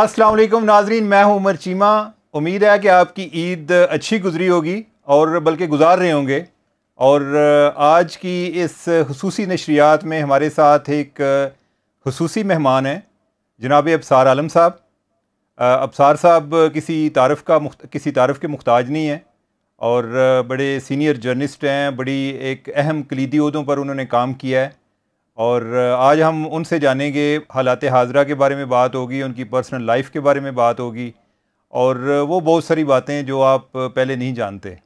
असलम नाजरीन मैं हूं उमर चीमा उम्मीद है कि आपकी ईद अच्छी गुजरी होगी और बल्कि गुजार रहे होंगे और आज की इस खसूसी नशरियात में हमारे साथ एक खसूसी मेहमान हैं जनाब अबसार आलम साहब अबसार साहब किसी तारफ़ का किसी तारफ़ के मुख्ताज नहीं हैं और बड़े सीनियर जर्नलिस्ट हैं बड़ी एक अहम कलीदी उहदों पर उन्होंने काम किया है और आज हम उनसे जानेंगे हालात हाजरा के बारे में बात होगी उनकी पर्सनल लाइफ के बारे में बात होगी और वो बहुत सारी बातें जो आप पहले नहीं जानते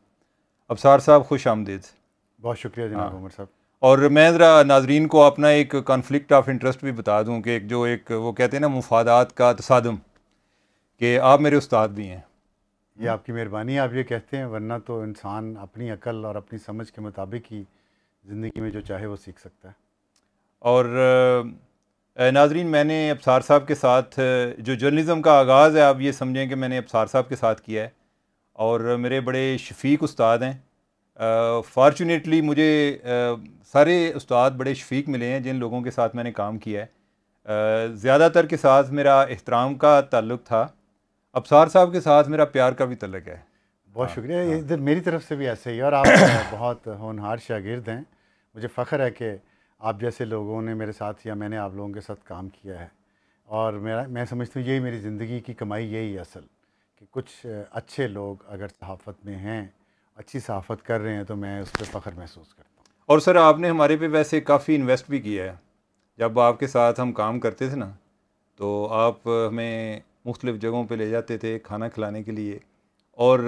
अबसार साहब खुश आमदेद बहुत शुक्रिया जनाब हाँ। उमर साहब और मैं ज़रा नाजरीन को अपना एक कॉन्फ्लिक्ट ऑफ इंटरेस्ट भी बता दूं कि एक जो एक वो कहते हैं ना मुफादात का तसादम कि आप मेरे उस्ताद भी हैं ये आपकी मेहरबानी आप ये कहते हैं वरना तो इंसान अपनी अकल और अपनी समझ के मुताबिक ही ज़िंदगी में जो चाहे वो सीख सकता है और नाजरीन मैंने अबसार साहब के साथ जो जर्नलिज़म का आगाज़ है आप ये समझें कि मैंने अबसार साहब के साथ किया है और मेरे बड़े शफीक उस्ताद हैं फ़ार्चुनेटली मुझे आ, सारे उस्ताद बड़े शफीक मिले हैं जिन लोगों के साथ मैंने काम किया है ज़्यादातर के साथ मेरा एहतराम का ताल्लुक़ था अबसार साहब के साथ मेरा प्यार का भी तलक है बहुत हाँ। शुक्रिया हाँ। इधर मेरी तरफ से भी ऐसे ही और आप बहुत होनहार शागिर्द हैं मुझे फ़ख्र है कि आप जैसे लोगों ने मेरे साथ या मैंने आप लोगों के साथ काम किया है और मेरा मैं समझता हूँ यही मेरी ज़िंदगी की कमाई यही है असल कि कुछ अच्छे लोग अगर सहाफ़त में हैं अच्छी सहाफ़त कर रहे हैं तो मैं उस पर फ़ख्र महसूस करता हूँ और सर आपने हमारे पे वैसे काफ़ी इन्वेस्ट भी किया है जब आपके साथ हम काम करते थे ना तो आप हमें मुख्तलिफ़ जगहों पर ले जाते थे खाना खिलाने के लिए और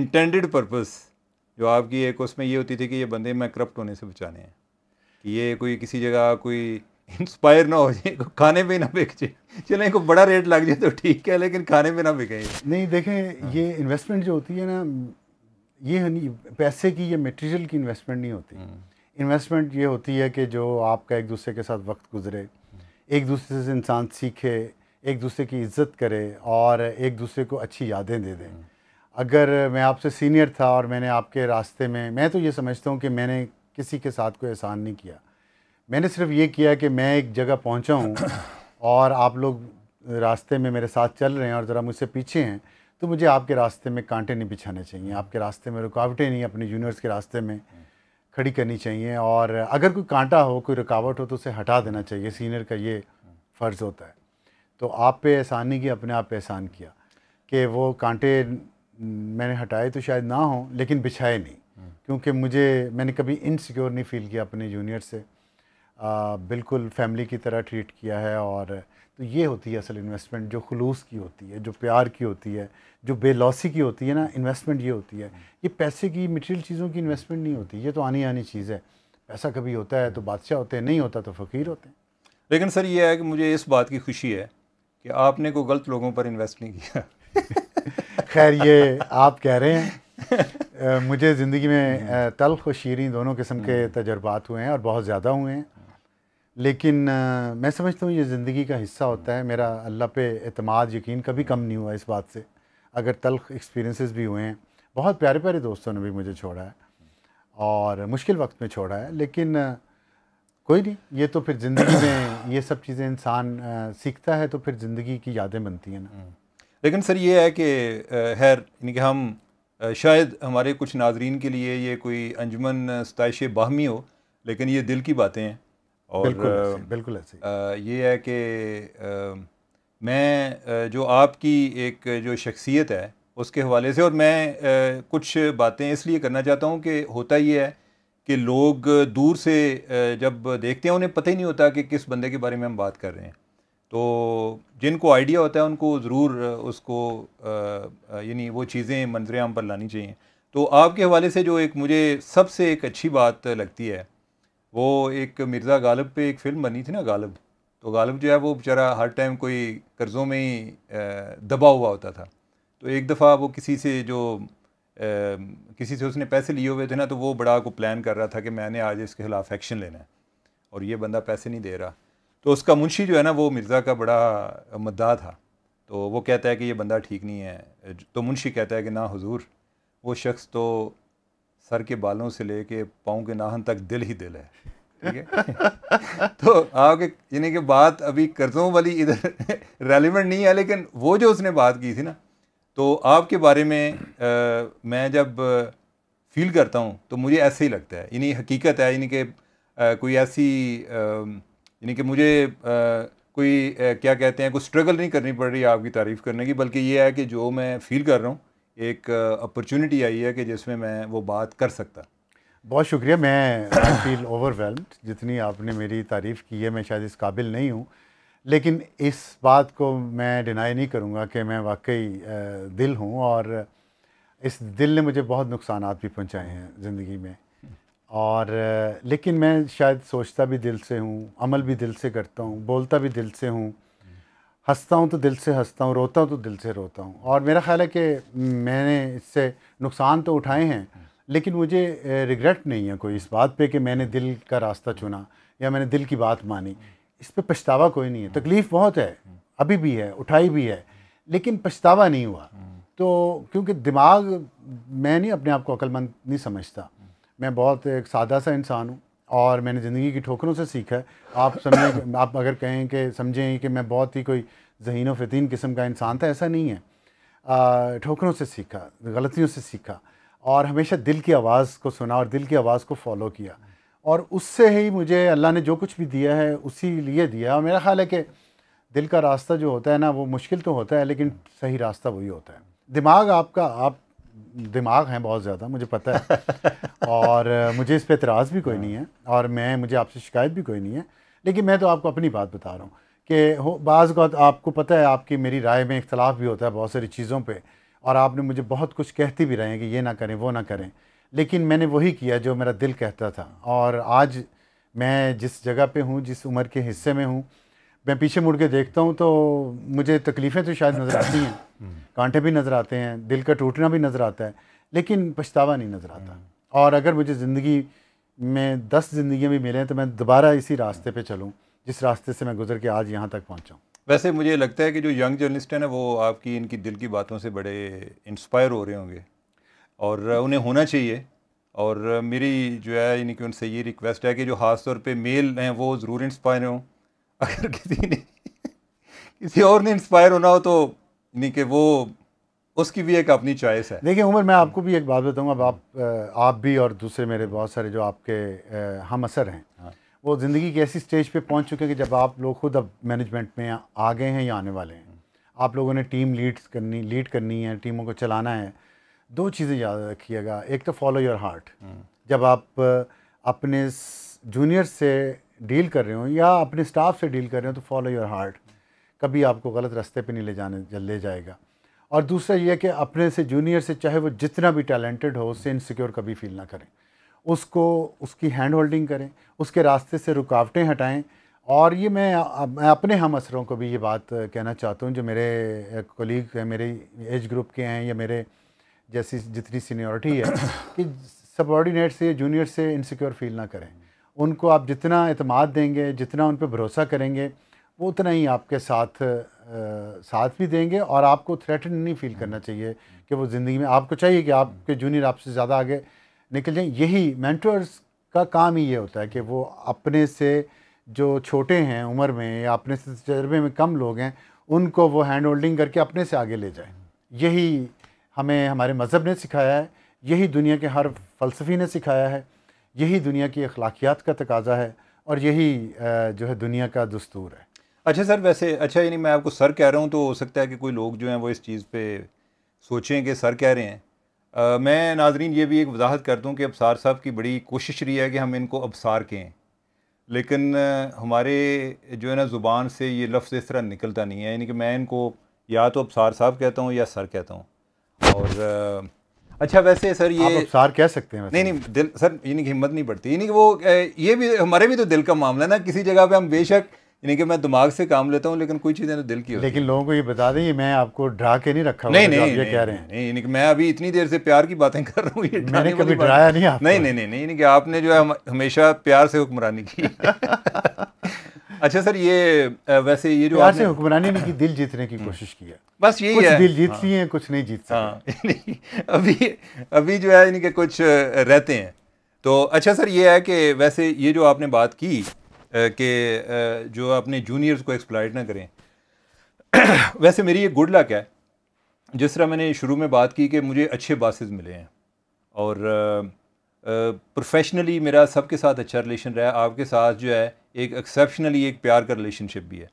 इंटेंडेड पर्पज़ जो आपकी एक उसमें ये होती थी कि ये बंदे मैं करप्ट होने से बचाने हैं कि ये कोई किसी जगह कोई इंस्पायर ना हो जाए खाने पे ना बिक जाए चले को बड़ा रेट लग जाए तो ठीक है लेकिन खाने में ना बिके नहीं देखें हाँ। ये इन्वेस्टमेंट जो होती है ना ये नहीं पैसे की ये मटेरियल की इन्वेस्टमेंट नहीं होती इन्वेस्टमेंट हाँ। ये होती है कि जो आपका एक दूसरे के साथ वक्त गुजरे हाँ। एक दूसरे से इंसान सीखे एक दूसरे की इज्जत करे और एक दूसरे को अच्छी यादें दे दें हाँ। अगर मैं आपसे सीनियर था और मैंने आपके रास्ते में मैं तो ये समझता हूँ कि मैंने किसी के साथ कोई एहसान नहीं किया मैंने सिर्फ ये किया कि मैं एक जगह पहुंचा हूँ और आप लोग रास्ते में मेरे साथ चल रहे हैं और ज़रा मुझसे पीछे हैं तो मुझे आपके रास्ते में कांटे नहीं बिछाने चाहिए आपके रास्ते में रुकावटें नहीं अपने जूनियर्स के रास्ते में खड़ी करनी चाहिए और अगर कोई कांटा हो कोई रुकावट हो तो उसे हटा देना चाहिए सीनियर का ये फ़र्ज़ होता है तो आप पे एहसान नहीं किया अपने आप पे एहसान किया कि वो कांटे मैंने हटाए तो शायद ना हो लेकिन बिछाए नहीं क्योंकि मुझे मैंने कभी इनसिक्योर नहीं फील किया अपने जूनियर से आ, बिल्कुल फैमिली की तरह ट्रीट किया है और तो ये होती है असल इन्वेस्टमेंट जो खलूस की होती है जो प्यार की होती है जो बेलौसी की होती है ना इन्वेस्टमेंट ये होती है ये पैसे की मटेरियल चीज़ों की इन्वेस्टमेंट नहीं होती ये तो आनी आनी चीज़ है पैसा कभी होता है तो बादशाह होते हैं नहीं होता तो फ़कीर होते हैं लेकिन सर ये है कि मुझे इस बात की खुशी है कि आपने को गलत लोगों पर इन्वेस्ट नहीं किया खैर ये आप कह रहे हैं मुझे ज़िंदगी में हम्म। तलख और शीरें दोनों किस्म के हम्म। तजर्बात हुए हैं और बहुत ज़्यादा हुए हैं लेकिन आ, मैं समझता हूँ ये ज़िंदगी का हिस्सा होता है मेरा अल्लाह पे अतमाद यकीन कभी कम नहीं हुआ इस बात से अगर तलख एक्सपीरियंसेस भी हुए हैं बहुत प्यारे प्यारे दोस्तों ने भी मुझे छोड़ा है और मुश्किल वक्त में छोड़ा है लेकिन कोई नहीं ये तो फिर ज़िंदगी में ये सब चीज़ें इंसान सीखता है तो फिर ज़िंदगी की यादें बनती हैं ना हम्म। लेकिन सर ये है कि खैर यानी कि हम शायद हमारे कुछ नाजरीन के लिए ये कोई अंजमन स्तश बाहमी हो लेकिन ये दिल की बातें हैं और बिल्कुल बिल्कुल ऐसे ये है कि मैं जो आपकी एक जो शख्सियत है उसके हवाले से और मैं कुछ बातें इसलिए करना चाहता हूँ कि होता ये है कि लोग दूर से जब देखते हैं उन्हें पता ही नहीं होता कि किस बंदे के बारे में हम बात कर रहे हैं तो जिनको आइडिया होता है उनको ज़रूर उसको यानी वो चीज़ें मंजर आम पर लानी चाहिए तो आपके हवाले से जो एक मुझे सबसे एक अच्छी बात लगती है वो एक मिर्ज़ा गालिब पे एक फ़िल्म बनी थी ना गालिब तो गालिब जो है वो बेचारा हर टाइम कोई कर्ज़ों में ही दबा हुआ होता था तो एक दफ़ा वो किसी से जो किसी से उसने पैसे लिए हुए थे ना तो वो बड़ा को प्लान कर रहा था कि मैंने आज इसके ख़िलाफ़ एक्शन लेना है और ये बंदा पैसे नहीं दे रहा तो उसका मुंशी जो है ना वो मिर्ज़ा का बड़ा मद्दा था तो वो कहता है कि ये बंदा ठीक नहीं है तो मुंशी कहता है कि ना हुजूर वो शख्स तो सर के बालों से ले के पाँव के नाहन तक दिल ही दिल है ठीक है तो आपके यानी कि बात अभी कर्जों वाली इधर रेलिवेंट नहीं है लेकिन वो जो उसने बात की थी ना तो आपके बारे में आ, मैं जब फील करता हूँ तो मुझे ऐसे ही लगता है यानी हकीकत है यानी कि कोई ऐसी आ, यानी कि मुझे आ, कोई आ, क्या कहते हैं कोई स्ट्रगल नहीं करनी पड़ रही आपकी तारीफ़ करने की बल्कि ये है कि जो मैं फ़ील कर रहा हूँ एक अपॉर्चुनिटी आई है कि जिसमें मैं वो बात कर सकता बहुत शुक्रिया मैं आई फील ओवरवेलम्ड जितनी आपने मेरी तारीफ़ की है मैं शायद इस काबिल नहीं हूँ लेकिन इस बात को मैं डिनाई नहीं करूँगा कि मैं वाकई दिल हूँ और इस दिल ने मुझे बहुत नुकसान भी पहुँचाए हैं ज़िंदगी में और लेकिन मैं शायद सोचता भी दिल से हूँ अमल भी दिल से करता हूँ बोलता भी दिल से हूँ हंसता हूँ तो दिल से हंसता हूँ रोता हूँ तो दिल से रोता हूँ और मेरा ख़्याल है कि मैंने इससे नुकसान तो उठाए हैं लेकिन मुझे रिग्रेट नहीं है कोई इस बात पे कि मैंने दिल का रास्ता चुना या मैंने दिल की बात मानी इस पर पछतावा कोई नहीं है तकलीफ़ बहुत है अभी भी है उठाई भी है लेकिन पछतावा नहीं हुआ तो क्योंकि दिमाग मैं नहीं अपने आप को अक्लमंद नहीं समझता मैं बहुत एक सादा सा इंसान हूँ और मैंने ज़िंदगी की ठोकरों से सीखा है आप समझें आप अगर कहें कि समझें कि मैं बहुत ही कोई जहन फ़तीन किस्म का इंसान था ऐसा नहीं है ठोकरों से सीखा गलतियों से सीखा और हमेशा दिल की आवाज़ को सुना और दिल की आवाज़ को फॉलो किया और उससे ही मुझे अल्लाह ने जो कुछ भी दिया है उसी लिए दिया और मेरा ख़्याल है कि दिल का रास्ता जो होता है ना वो मुश्किल तो होता है लेकिन सही रास्ता वही होता है दिमाग आपका आप दिमाग हैं बहुत ज़्यादा मुझे पता है और मुझे इस पर एतराज़ भी कोई नहीं है हाँ। और मैं मुझे आपसे शिकायत भी कोई नहीं है लेकिन मैं तो आपको अपनी बात बता रहा हूँ कि बाज़ आपको पता है आपकी मेरी राय में इख्तलाफ भी होता है बहुत सारी चीज़ों पर और आपने मुझे बहुत कुछ कहते भी रहे हैं कि ये ना करें वो ना करें लेकिन मैंने वही किया जो मेरा दिल कहता था और आज मैं जिस जगह पे हूँ जिस उम्र के हिस्से में हूँ मैं पीछे मुड़ के देखता हूँ तो मुझे तकलीफ़ें तो शायद नज़र आती हैं हम्म। कांटे भी नज़र आते हैं दिल का टूटना भी नज़र आता है लेकिन पछतावा नहीं नज़र आता हम्म। और अगर मुझे ज़िंदगी में दस ज़िंदगियाँ भी मिलें तो मैं दोबारा इसी रास्ते पर चलूँ जिस रास्ते से मैं गुजर के आज यहाँ तक पहुँचाऊँ वैसे मुझे लगता है कि जो यंग जर्नलिस्ट हैं ना वो आपकी इनकी दिल की बातों से बड़े इंस्पायर हो रहे होंगे और उन्हें होना चाहिए और मेरी जो है इनकी उनसे ये रिक्वेस्ट है कि जो खासतौर पे मेल हैं वो ज़रूर इंस्पायर हों अगर किसी ने किसी और ने इंस्पायर होना हो तो यानी कि वो उसकी भी एक अपनी चॉइस है देखिए उमर मैं आपको भी एक बात बताऊँगा अब आप आप भी और दूसरे मेरे बहुत सारे जो आपके हम असर हैं हाँ। वो ज़िंदगी की ऐसी स्टेज पे पहुंच चुके हैं कि जब आप लोग खुद अब मैनेजमेंट में आ गए हैं या आने वाले हैं आप लोगों ने टीम लीड्स करनी लीड करनी है टीमों को चलाना है दो चीज़ें याद रखिएगा एक तो फॉलो योर हार्ट जब आप अपने जूनियर से डील कर रहे हो या अपने स्टाफ से डील कर रहे हो तो फॉलो योर हार्ट कभी आपको गलत रास्ते पे नहीं ले जाने ले जाएगा और दूसरा यह कि अपने से जूनियर से चाहे वो जितना भी टैलेंटेड हो उससे इनसिक्योर कभी फील ना करें उसको उसकी हैंड होल्डिंग करें उसके रास्ते से रुकावटें हटाएं और ये मैं मैं अपने हम असरों को भी ये बात कहना चाहता हूँ जो मेरे कोलीग हैं मेरे एज ग्रुप के हैं या मेरे जैसी जितनी सीनियरिटी है कि सबॉर्डिनेट से जूनियर से इनसिक्योर फील ना करें उनको आप जितना अतमाद देंगे जितना उन पर भरोसा करेंगे वो उतना ही आपके साथ आ, साथ भी देंगे और आपको थ्रेटन नहीं फील हम्म। करना चाहिए कि वो ज़िंदगी में आपको चाहिए कि आपके जूनियर आपसे ज़्यादा आगे निकल जाएं यही मैंटर्स का काम ही ये होता है कि वो अपने से जो छोटे हैं उम्र में या अपने से तजर्बे में कम लोग हैं उनको वो हैंड होल्डिंग करके अपने से आगे ले जाए यही हमें हमारे मज़हब ने सिखाया है यही दुनिया के हर फलसफी ने सिखाया है यही दुनिया की अखलाकियात का तकाजा है और यही जो है दुनिया का दस्तूर है अच्छा सर वैसे अच्छा यानी मैं आपको सर कह रहा हूँ तो हो सकता है कि कोई लोग जो हैं वो इस चीज़ पे सोचें कि सर कह रहे हैं आ, मैं नाजरीन ये भी एक वजाहत कर दूँ कि अबसार साहब की बड़ी कोशिश रही है कि हम इनको अबसार कहें लेकिन हमारे जो है ना ज़ुबान से ये लफ्ज़ इस तरह निकलता नहीं है यानी कि मैं इनको या तो अबसार साहब कहता हूँ या सर कहता हूँ और अच्छा वैसे सर ये सार कह सकते हैं नहीं नहीं दिल सर यानी कि हिम्मत नहीं पड़ती यानी कि वो ये भी हमारे भी तो दिल का मामला है ना किसी जगह पे हम बेशक यानी कि मैं दिमाग से काम लेता हूँ लेकिन कोई चीज़ें तो दिल की होती लेकिन लोगों को ये बता दें मैं आपको ड्रा के नहीं रखा नहीं नहीं ये कह रहे हैं नहीं यानी कि मैं अभी इतनी देर से प्यार की बातें कर रहा हूँ ये मैंने कभी ड्राया नहीं नहीं नहीं नहीं यानी कि आपने जो है हमेशा प्यार से हुक्मरानी की अच्छा सर ये वैसे ये जो आपने हुक्मरानी ने की दिल जीतने की हम्म। कोशिश की है बस यही है दिल जीत लिए हाँ। हैं कुछ नहीं जीत हाँ अभी अभी जो है इनके कुछ रहते हैं तो अच्छा सर ये है कि वैसे ये जो आपने बात की कि जो अपने जूनियर्स को एक्सप्लाइट ना करें वैसे मेरी ये गुड लक है जिस तरह मैंने शुरू में बात की कि मुझे अच्छे बासेस मिले हैं और प्रोफेशनली मेरा सबके साथ अच्छा रिलेशन रहा आपके साथ जो है एक एक्सेप्शनली एक प्यार का रिलेशनशिप भी है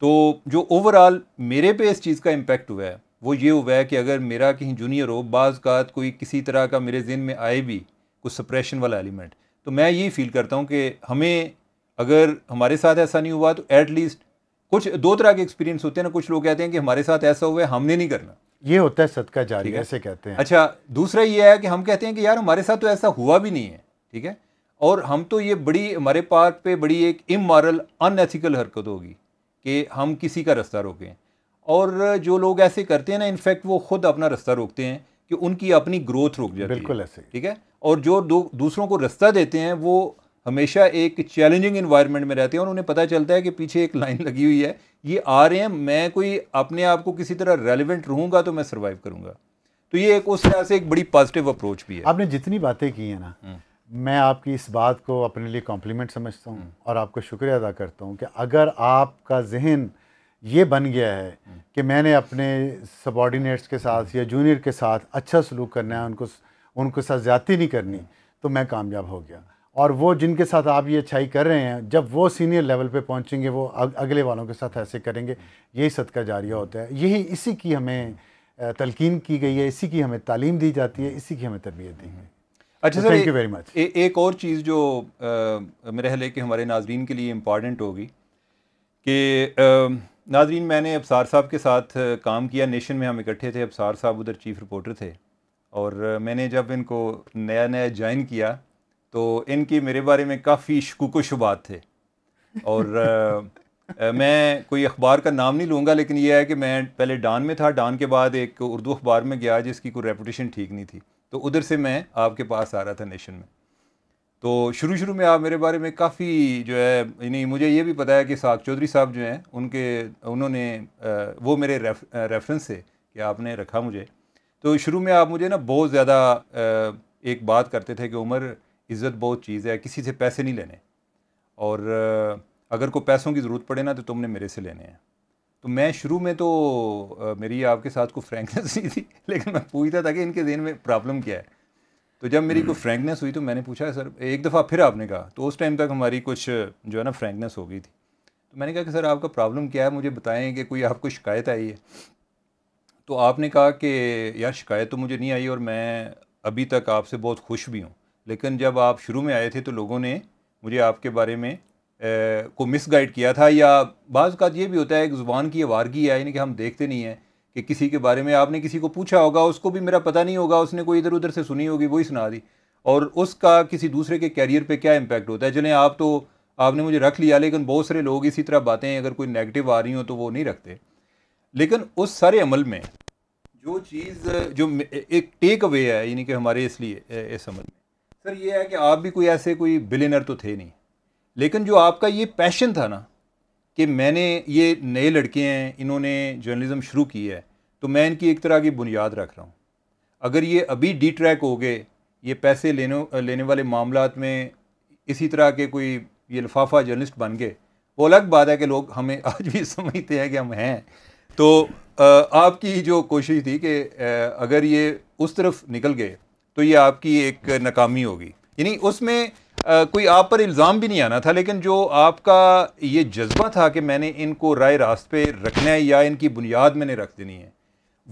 तो जो ओवरऑल मेरे पे इस चीज़ का इम्पेक्ट हुआ है वो ये हुआ है कि अगर मेरा कहीं जूनियर हो बाज़ का कोई किसी तरह का मेरे जिन में आए भी कुछ सप्रेशन वाला एलिमेंट तो मैं ये फील करता हूँ कि हमें अगर हमारे साथ ऐसा नहीं हुआ तो ऐट लीस्ट कुछ दो तरह के एक्सपीरियंस होते हैं ना कुछ लोग कहते हैं कि हमारे साथ ऐसा हुआ है हमने नहीं करना ये होता है सदका जारी ऐसे कहते हैं अच्छा दूसरा ये है कि हम कहते हैं कि यार हमारे साथ तो ऐसा हुआ भी नहीं है ठीक है और हम तो ये बड़ी हमारे पार्ट पे बड़ी एक इमारल अनएथिकल हरकत होगी कि हम किसी का रास्ता रोकें और जो लोग ऐसे करते हैं ना इनफैक्ट वो खुद अपना रास्ता रोकते हैं कि उनकी अपनी ग्रोथ रोक जाती बिल्कुल है बिल्कुल ऐसे ठीक है और जो दूसरों को रास्ता देते हैं वो हमेशा एक चैलेंजिंग इन्वायरमेंट में रहते हैं और उन्हें पता चलता है कि पीछे एक लाइन लगी हुई है ये आ रहे हैं मैं कोई अपने आप को किसी तरह रेलिवेंट रहूँगा तो मैं सर्वाइव करूँगा तो ये एक उस तरह से एक बड़ी पॉजिटिव अप्रोच भी है आपने जितनी बातें की हैं ना हम्म। मैं आपकी इस बात को अपने लिए कॉम्प्लीमेंट समझता हूँ हम्म। और आपका शुक्रिया अदा करता हूँ कि अगर आपका जहन ये बन गया है हम्म। कि मैंने अपने सबॉर्डिनेट्स के साथ या जूनियर के साथ अच्छा सलूक करना है उनको उनके साथ ज्यादा नहीं करनी तो मैं कामयाब हो गया और वो जिनके साथ आप ये अच्छाई कर रहे हैं जब वो सीनियर लेवल पे पहुंचेंगे वो अगले वालों के साथ ऐसे करेंगे यही सदका जारिया होता है यही इसी की हमें तलकिन की गई है इसी की हमें तालीम दी जाती है इसी की हमें तरबियत दी गई अच्छा sir thank you very much एक और चीज़ जो मेरे ख्याल कि हमारे नाजरीन के लिए इम्पॉर्टेंट होगी कि नाजरीन मैंने अबसार साहब के साथ काम किया नेशन में हम इकट्ठे थे अबसार साहब उधर चीफ रिपोर्टर थे और मैंने जब इनको नया नया ज्वाइन किया तो इनकी मेरे बारे में काफ़ी शकुक शुबात थे और मैं कोई अखबार का नाम नहीं लूँगा लेकिन यह है कि मैं पहले डान में था डान के बाद एक उर्दू अखबार में गया जिसकी कोई रेपूटेशन ठीक नहीं थी तो उधर से मैं आपके पास आ रहा था नेशन में तो शुरू शुरू में आप मेरे बारे में काफ़ी जो है यानी मुझे ये भी पता है कि साग चौधरी साहब जो हैं उनके उन्होंने वो मेरे रेफ, रेफरेंस से कि आपने रखा मुझे तो शुरू में आप मुझे ना बहुत ज़्यादा एक बात करते थे कि उम्र इज़्ज़त बहुत चीज़ है किसी से पैसे नहीं लेने और अगर को पैसों की ज़रूरत पड़े ना तो तुमने मेरे से लेने हैं तो मैं शुरू में तो आ, मेरी आपके साथ को फ्रेंकनेस नहीं थी लेकिन मैं पूछता था कि इनके दिन में प्रॉब्लम क्या है तो जब मेरी को फ्रेंकनेस हम्म। हुई तो मैंने पूछा सर एक दफ़ा फिर आपने कहा तो उस टाइम तक हमारी कुछ जो है ना फ्रेंकनेस हो गई थी तो मैंने कहा कि सर आपका प्रॉब्लम क्या है मुझे बताएं कि कोई आपको शिकायत आई है तो आपने कहा कि यार शिकायत तो मुझे नहीं आई और मैं अभी तक आपसे बहुत खुश भी हूँ लेकिन जब आप शुरू में आए थे तो लोगों ने मुझे आपके बारे में को मिस गाइड किया था या बाज़ का ये भी होता है कि ज़ुबान की वारगी है यानी कि हम देखते नहीं हैं कि किसी के बारे में आपने किसी को पूछा होगा उसको भी मेरा पता नहीं होगा उसने कोई इधर उधर से सुनी होगी वही सुना दी और उसका किसी दूसरे के कैरियर पे क्या इम्पैक्ट होता है चलें आप तो आपने मुझे रख लिया लेकिन बहुत सारे लोग इसी तरह बातें अगर कोई नेगेटिव आ रही हो तो वो नहीं रखते लेकिन उस सारे अमल में जो चीज़ जो एक टेक अवे है यानी कि हमारे इसलिए इस अमल में सर ये है कि आप भी कोई ऐसे कोई बिलेनर तो थे नहीं लेकिन जो आपका ये पैशन था ना कि मैंने ये नए लड़के हैं इन्होंने जर्नलिज़म शुरू की है तो मैं इनकी एक तरह की बुनियाद रख रहा हूँ अगर ये अभी डी ट्रैक हो गए ये पैसे लेने लेने वाले मामला में इसी तरह के कोई ये लफाफा जर्नलिस्ट बन गए वो अलग बात है कि लोग हमें आज भी समझते हैं कि हम हैं तो आपकी जो कोशिश थी कि अगर ये उस तरफ निकल गए तो ये आपकी एक नाकामी होगी यानी उसमें आ, कोई आप पर इल्ज़ाम भी नहीं आना था लेकिन जो आपका ये जज्बा था कि मैंने इनको राय रास्त पे रखना है या इनकी बुनियाद मैंने रख देनी है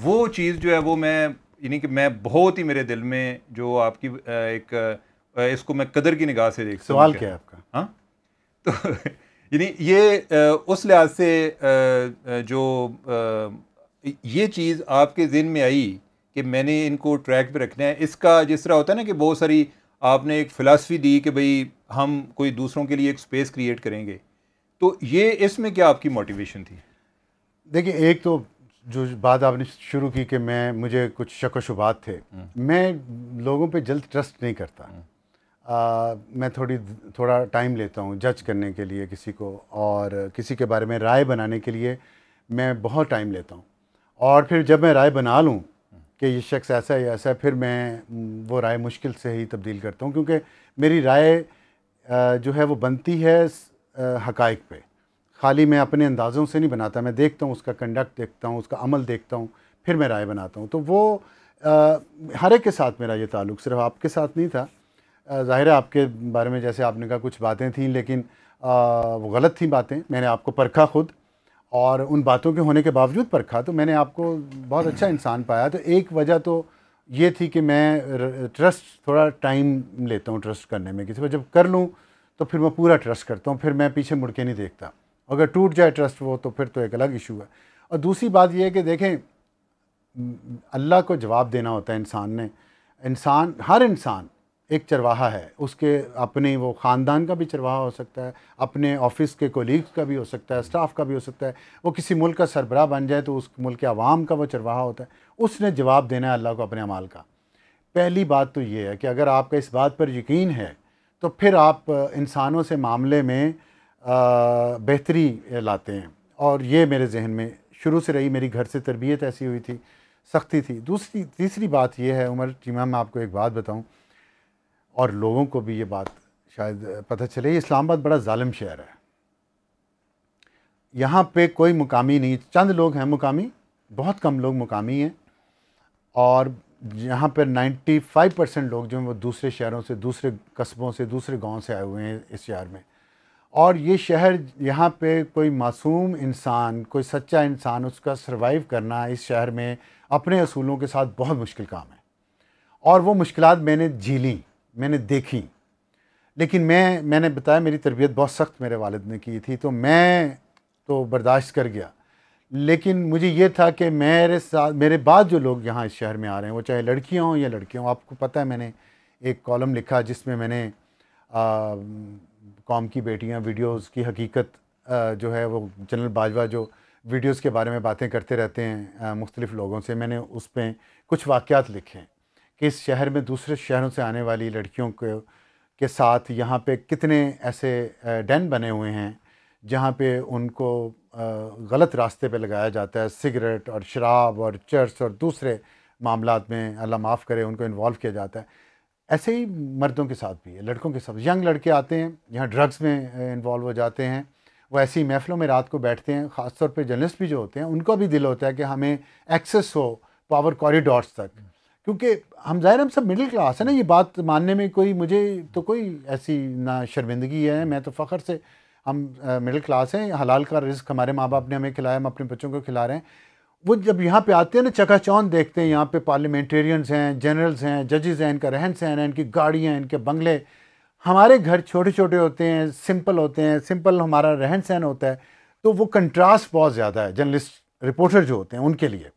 वो चीज़ जो है वो मैं यानी कि मैं बहुत ही मेरे दिल में जो आपकी एक इसको मैं कदर की निगाह से देख सवाल क्या है आपका हाँ तो यानी ये उस लिहाज से जो ये चीज़ आपके जिन में आई कि मैंने इनको ट्रैक पर रखना है इसका जिस तरह होता है ना कि बहुत सारी आपने एक फ़िलासफ़ी दी कि भाई हम कोई दूसरों के लिए एक स्पेस क्रिएट करेंगे तो ये इसमें क्या आपकी मोटिवेशन थी देखिए एक तो जो बात आपने शुरू की कि मैं मुझे कुछ शक शुबात थे हम्म। मैं लोगों पे जल्द ट्रस्ट नहीं करता नहीं। हम्म। आ, मैं थोड़ी थोड़ा टाइम लेता हूँ जज करने के लिए किसी को और किसी के बारे में राय बनाने के लिए मैं बहुत टाइम लेता हूँ और फिर जब मैं राय बना लूँ कि ये शख्स ऐसा है ऐसा है फिर मैं वो राय मुश्किल से ही तब्दील करता हूँ क्योंकि मेरी राय जो है वो बनती है हकाइक पे खाली मैं अपने अंदाज़ों से नहीं बनाता मैं देखता हूँ उसका कंडक्ट देखता हूँ उसका अमल देखता हूँ फिर मैं राय बनाता हूँ तो वो हर एक के साथ मेरा ये ताल्लुक सिर्फ आपके साथ नहीं था ज़ाहिर है आपके बारे में जैसे आपने कहा कुछ बातें थी लेकिन आ, वो गलत थी बातें मैंने आपको परखा खुद और उन बातों के होने के बावजूद परखा तो मैंने आपको बहुत अच्छा इंसान पाया तो एक वजह तो ये थी कि मैं ट्रस्ट थोड़ा टाइम लेता हूँ ट्रस्ट करने में किसी को जब कर लूँ तो फिर मैं पूरा ट्रस्ट करता हूँ फिर मैं पीछे मुड़ के नहीं देखता अगर टूट जाए ट्रस्ट वो तो फिर तो एक अलग इशू है और दूसरी बात यह है कि देखें अल्लाह को जवाब देना होता है इंसान ने इंसान हर इंसान एक चरवाहा है उसके अपने वो ख़ानदान का भी चरवाहा हो सकता है अपने ऑफिस के कोलीग्स का भी हो सकता है स्टाफ का भी हो सकता है वो किसी मुल्क का सरबराह बन जाए तो उस मुल्क के आवाम का वो चरवाहा होता है उसने जवाब देना है अल्लाह को अपने अमाल का पहली बात तो ये है कि अगर आपका इस बात पर यकीन है तो फिर आप इंसानों से मामले में बेहतरी लाते हैं और ये मेरे जहन में शुरू से रही मेरी घर से तरबियत ऐसी हुई थी सख्ती थी दूसरी तीसरी बात यह है उमर जी मैं आपको एक बात बताऊँ और लोगों को भी ये बात शायद पता चले इस्लामाबाद बड़ा ालम शहर है यहाँ पे कोई मुकामी नहीं चंद लोग हैं मुकामी बहुत कम लोग मुकामी हैं और यहाँ पर 95 परसेंट लोग जो हैं वो दूसरे शहरों से दूसरे कस्बों से दूसरे गांव से आए हुए हैं इस शहर में और ये शहर यहाँ पे कोई मासूम इंसान कोई सच्चा इंसान उसका सरवाइव करना इस शहर में अपने असूलों के साथ बहुत मुश्किल काम है और वो मुश्किल मैंने झीलें मैंने देखी लेकिन मैं मैंने बताया मेरी तरबियत बहुत सख्त मेरे वालद ने की थी तो मैं तो बर्दाश्त कर गया लेकिन मुझे ये था कि मेरे साथ मेरे बाद जो लोग यहाँ इस शहर में आ रहे हैं वो चाहे लड़कियाँ हों या लड़के हों आपको पता है मैंने एक कॉलम लिखा जिसमें मैंने कॉम की बेटियाँ वीडियोस की हकीकत आ, जो है वो जनरल बाजवा जो वीडियोस के बारे में बातें करते रहते हैं मुख्तलिफ़ लोगों से मैंने उस पर कुछ वाक़ लिखे हैं इस शहर में दूसरे शहरों से आने वाली लड़कियों के के साथ यहाँ पे कितने ऐसे डैन बने हुए हैं जहाँ पे उनको गलत रास्ते पे लगाया जाता है सिगरेट और शराब और चर्च और दूसरे मामला में अल्लाह माफ़ करे उनको इन्वॉल्व किया जाता है ऐसे ही मर्दों के साथ भी है लड़कों के साथ यंग लड़के आते हैं यहाँ ड्रग्स में इन्वॉल्व हो जाते हैं वो ऐसी महफ़लों में रात को बैठते हैं ख़ासतौर पर जर्नलिस्ट भी जो होते हैं उनका भी दिल होता है कि हमें एक्सेस हो पावर कॉरिडोर्स तक क्योंकि हम ज़ाहिर हम सब मिडिल क्लास है ना ये बात मानने में कोई मुझे तो कोई ऐसी ना शर्मिंदगी है मैं तो फ़ख्र से हम मिडिल क्लास हैं हलाल का रिस्क हमारे माँ बाप ने हमें खिलाया हम अपने बच्चों को खिला रहे हैं वो जब यहाँ पे आते हैं ना चकाचौंध देखते हैं यहाँ पे पार्लियामेंटेरियंस हैं जनरल्स हैं जजेस हैं इनका रहन सहन है इनकी गाड़ियाँ इनके बंगले हमारे घर छोटे छोटे होते हैं सिंपल होते हैं सिंपल हमारा रहन सहन होता है तो वो कंट्रास्ट बहुत ज़्यादा है जर्नलिस्ट रिपोर्टर जो होते हैं उनके लिए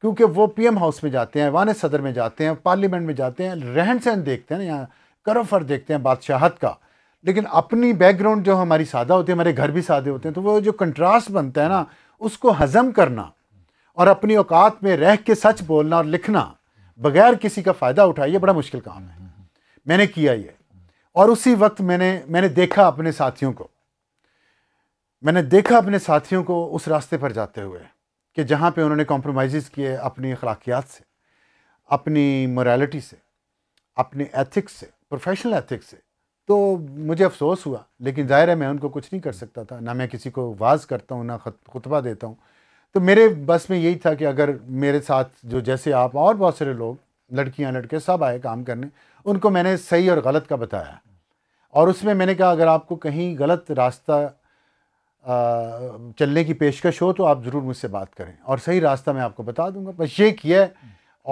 क्योंकि वो पीएम हाउस में जाते हैं वान सदर में जाते हैं पार्लियामेंट में जाते हैं रहन सहन देखते हैं ना यहाँ फर देखते हैं बादशाहत का लेकिन अपनी बैकग्राउंड जो हमारी सादा होती है हमारे घर भी सादे होते हैं तो वो जो कंट्रास्ट बनता है ना उसको हज़म करना और अपनी औकात में रह के सच बोलना और लिखना बगैर किसी का फ़ायदा उठाए ये बड़ा मुश्किल काम है मैंने किया ये और उसी वक्त मैंने मैंने देखा अपने साथियों को मैंने देखा अपने साथियों को उस रास्ते पर जाते हुए कि जहाँ पे उन्होंने कॉम्प्रोमाइज़ किए अपनी अखलाकियात से अपनी मोरालिटी से अपने एथिक्स से प्रोफेशनल एथिक्स से तो मुझे अफसोस हुआ लेकिन ज़ाहिर है मैं उनको कुछ नहीं कर सकता था ना मैं किसी को वाज करता हूँ ना खुतबा देता हूँ तो मेरे बस में यही था कि अगर मेरे साथ जो जैसे आप और बहुत सारे लोग लड़कियाँ लड़के सब आए काम करने उनको मैंने सही और गलत का बताया और उसमें मैंने कहा अगर आपको कहीं गलत रास्ता चलने की पेशकश हो तो आप ज़रूर मुझसे बात करें और सही रास्ता मैं आपको बता दूंगा बस ये किया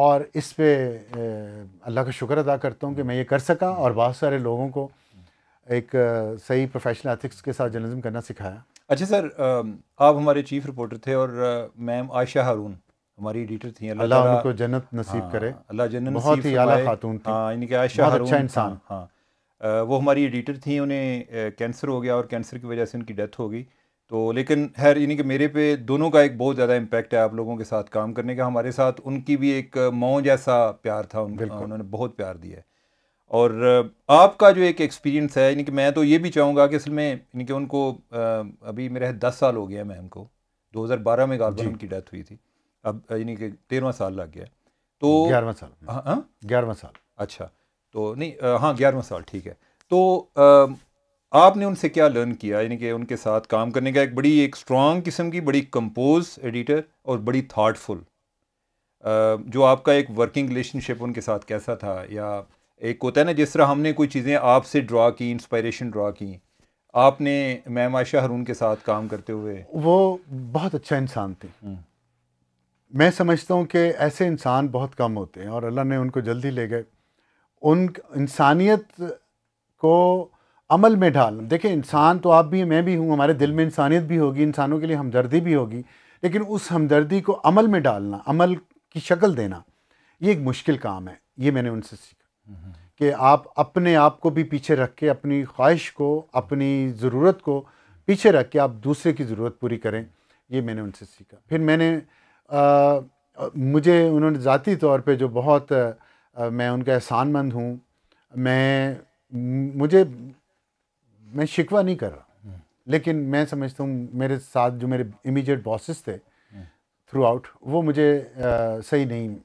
और इस पर अल्लाह का शुक्र अदा करता हूँ कि मैं ये कर सका और बहुत सारे लोगों को एक सही प्रोफेशनल एथिक्स के साथ जर्नलिज्म करना सिखाया अच्छा सर आप हमारे चीफ रिपोर्टर थे और मैम आयशा हारून हमारी एडिटर थी अल्लाह उनको जन्नत नसीब हाँ, करे अल्लाह जन्नत बहुत ही आला खातून थी हाँ, आयशा अच्छा हारून अच्छा इंसान हाँ, हाँ। वो हमारी एडिटर थी उन्हें कैंसर हो गया और कैंसर की वजह से उनकी डेथ हो गई तो लेकिन खैर यानी कि मेरे पे दोनों का एक बहुत ज़्यादा इम्पैक्ट है आप लोगों के साथ काम करने का हमारे साथ उनकी भी एक मऊ जैसा प्यार था उनका उन्होंने बहुत प्यार दिया है और आपका जो एक एक्सपीरियंस है यानी कि मैं तो ये भी चाहूँगा कि असल में यानी कि उनको अभी मेरे दस साल हो गया मैम को 2012 में गालबन उनकी डेथ हुई थी अब यानी कि तेरहवा साल लग गया तो ग्यारहवा साल हाँ, हाँ? ग्यारहवा साल अच्छा तो नहीं हाँ ग्यारहवा साल ठीक है तो आपने उनसे क्या लर्न किया यानी कि उनके साथ काम करने का एक बड़ी एक स्ट्रांग किस्म की बड़ी कंपोज एडिटर और बड़ी थाटफुल जो आपका एक वर्किंग रिलेशनशिप उनके साथ कैसा था या एक होता है ना जिस तरह हमने कोई चीज़ें आपसे ड्रा की इंस्पायरेशन ड्रा की आपने मैम आशा हरून के साथ काम करते हुए वो बहुत अच्छा इंसान थे हम्म। मैं समझता हूँ कि ऐसे इंसान बहुत कम होते हैं और अल्लाह ने उनको जल्दी ले गए उन इंसानियत को अमल में डालना देखें इंसान तो आप भी मैं भी हूँ हमारे दिल में इंसानियत भी होगी इंसानों के लिए हमदर्दी भी होगी लेकिन उस हमदर्दी को अमल में डालना अमल की शक्ल देना ये एक मुश्किल काम है ये मैंने उनसे सीखा कि आप अपने आप को भी पीछे रख के अपनी ख्वाहिश को अपनी ज़रूरत को पीछे रख के आप दूसरे की ज़रूरत पूरी करें ये मैंने उनसे सीखा फिर मैंने आ, मुझे उन्होंने ज़ाती तौर पे जो बहुत आ, मैं उनका एहसानमंद हूँ मैं मुझे मैं शिकवा नहीं कर रहा हम्म। लेकिन मैं समझता हूँ मेरे साथ जो मेरे इमीडिएट बॉसेस थे थ्रू हम्म। आउट वो मुझे आ, सही नहीं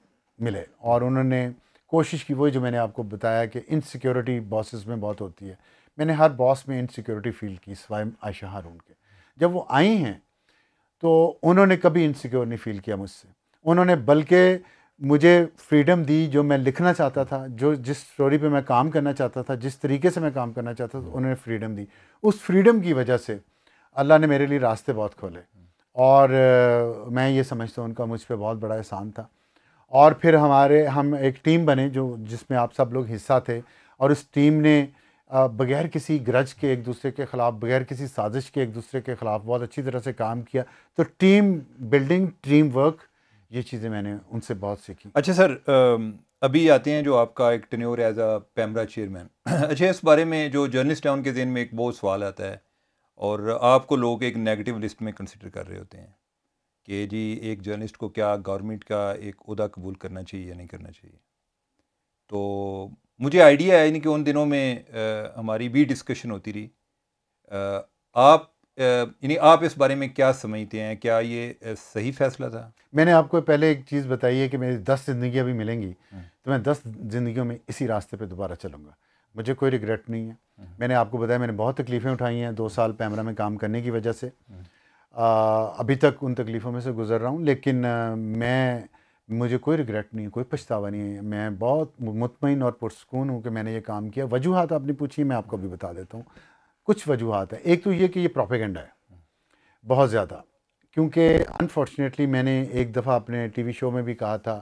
मिले और उन्होंने कोशिश की वही जो मैंने आपको बताया कि इनसिक्योरिटी बॉसेस में बहुत होती है मैंने हर बॉस में इनसिक्योरिटी फील की सिवाय आयशा हारून के जब वो आई हैं तो उन्होंने कभी इनसिक्योर नहीं फील किया मुझसे उन्होंने बल्कि मुझे फ्रीडम दी जो मैं लिखना चाहता था जो जिस स्टोरी पे मैं काम करना चाहता था जिस तरीके से मैं काम करना चाहता था उन्होंने फ्रीडम दी उस फ्रीडम की वजह से अल्लाह ने मेरे लिए रास्ते बहुत खोले और आ, मैं ये समझता हूँ उनका मुझ पर बहुत बड़ा एहसान था और फिर हमारे हम एक टीम बने जो जिसमें आप सब लोग हिस्सा थे और उस टीम ने बगैर किसी ग्रज के एक दूसरे के ख़िलाफ़ बगैर किसी साजिश के एक दूसरे के ख़िलाफ़ बहुत अच्छी तरह से काम किया तो टीम बिल्डिंग टीम वर्क ये चीज़ें मैंने उनसे बहुत सीखी अच्छा सर अभी आते हैं जो आपका एक टनोर एज अ पैमरा चेयरमैन अच्छा इस बारे में जो जर्नलिस्ट है उनके जहन में एक बहुत सवाल आता है और आपको लोग एक नेगेटिव लिस्ट में कंसिडर कर रहे होते हैं कि जी एक जर्नलिस्ट को क्या गवर्नमेंट का एक उदा कबूल करना चाहिए या नहीं करना चाहिए तो मुझे आइडिया है यानी कि उन दिनों में आ, हमारी भी डिस्कशन होती रही आ, आप यानी आप इस बारे में क्या समझते हैं क्या ये सही फैसला था मैंने आपको पहले एक चीज़ बताई है कि मेरी दस ज़िंदगी अभी मिलेंगी हाँ। तो मैं दस ज़िंदगियों में इसी रास्ते पे दोबारा चलूँगा मुझे कोई रिग्रेट नहीं है हाँ। मैंने आपको बताया मैंने बहुत तकलीफ़ें उठाई हैं दो साल पैमरा में काम करने की वजह से आ, हाँ। अभी तक उन तकलीफ़ों में से गुजर रहा हूँ लेकिन आ, मैं मुझे कोई रिग्रेट नहीं है कोई पछतावा नहीं है मैं बहुत मुतमिन और पुरस्कून हूँ कि मैंने ये काम किया वजूहत आपने पूछी मैं आपको अभी बता देता हूँ कुछ वजूहत हैं एक तो ये कि ये प्रोपेगेंडा है बहुत ज़्यादा क्योंकि अनफॉर्चुनेटली मैंने एक दफ़ा अपने टीवी शो में भी कहा था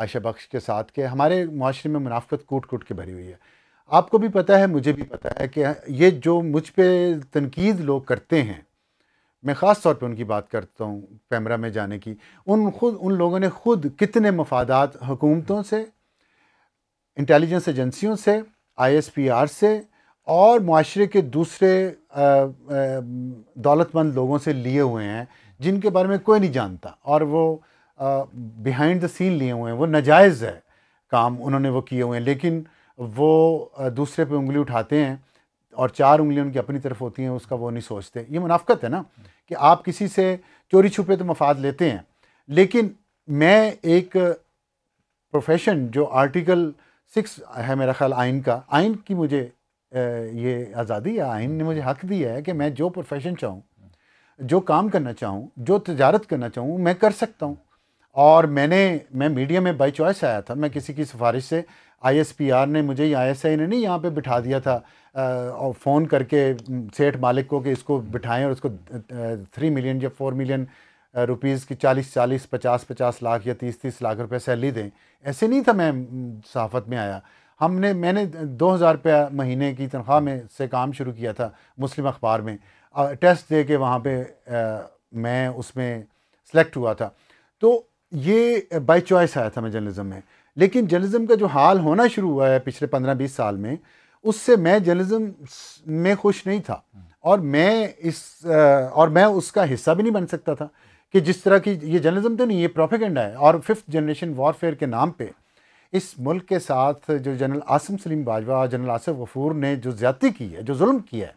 आयशा बख्श के साथ के हमारे माशरे में मुनाफ्त कूट कूट के भरी हुई है आपको भी पता है मुझे भी पता है कि ये जो मुझ पर तनकीद लोग करते हैं मैं ख़ास तौर पर उनकी बात करता हूँ पैमरा में जाने की उन खुद उन लोगों ने खुद कितने मफादात हुकूमतों से इंटेलिजेंस एजेंसियों से आई एस पी आर से और माशरे के दूसरे दौलतमंद लोगों से लिए हुए हैं जिनके बारे में कोई नहीं जानता और वो बिहाइंड द सीन लिए हुए हैं वो नाजायज़ है काम उन्होंने वो किए हुए हैं लेकिन वो दूसरे पे उंगली उठाते हैं और चार उंगली उनकी अपनी तरफ होती हैं उसका वो नहीं सोचते ये मुनाफ्त है ना कि आप किसी से चोरी छुपे तो मफाद लेते हैं लेकिन मैं एक प्रोफेशन जो आर्टिकल सिक्स है मेरा ख्याल आइन का आइन की मुझे ये आज़ादी आइन ने मुझे हक दिया है कि मैं जो प्रोफेशन चाहूँ जो काम करना चाहूँ जो तजारत करना चाहूँ मैं कर सकता हूँ और मैंने मैं मीडिया में बाई चॉइस आया था मैं किसी की सिफारिश से आईएसपीआर ने मुझे या आई ने नहीं यहाँ पे बिठा दिया था आ, और फ़ोन करके सेठ मालिक को कि इसको बिठाएं और उसको थ्री मिलियन या फोर मिलियन रुपीज़ की चालीस चालीस पचास पचास लाख या तीस तीस लाख रुपए सैलरी दें ऐसे नहीं था मैं सहाफ़त में आया हमने मैंने दो हज़ार रुपया महीने की तनख्वाह में से काम शुरू किया था मुस्लिम अखबार में टेस्ट दे के वहाँ पर मैं उसमें सेलेक्ट हुआ था तो ये बाई चॉइस आया था मैं जर्नलिज़म में लेकिन जर्नलिज़म का जो हाल होना शुरू हुआ है पिछले पंद्रह बीस साल में उससे मैं जर्नलिज़म में खुश नहीं था और मैं इस और मैं उसका हिस्सा भी नहीं बन सकता था कि जिस तरह की ये जर्नलिज़म तो नहीं ये प्रोफेगेंडा है और फिफ्थ जनरेशन वॉरफेयर के नाम पे इस मुल्क के साथ जो जनरल आसम सलीम बाजवा जनरल आसफ गफूर ने जो ज़्यादी की है जो जुल्म किया है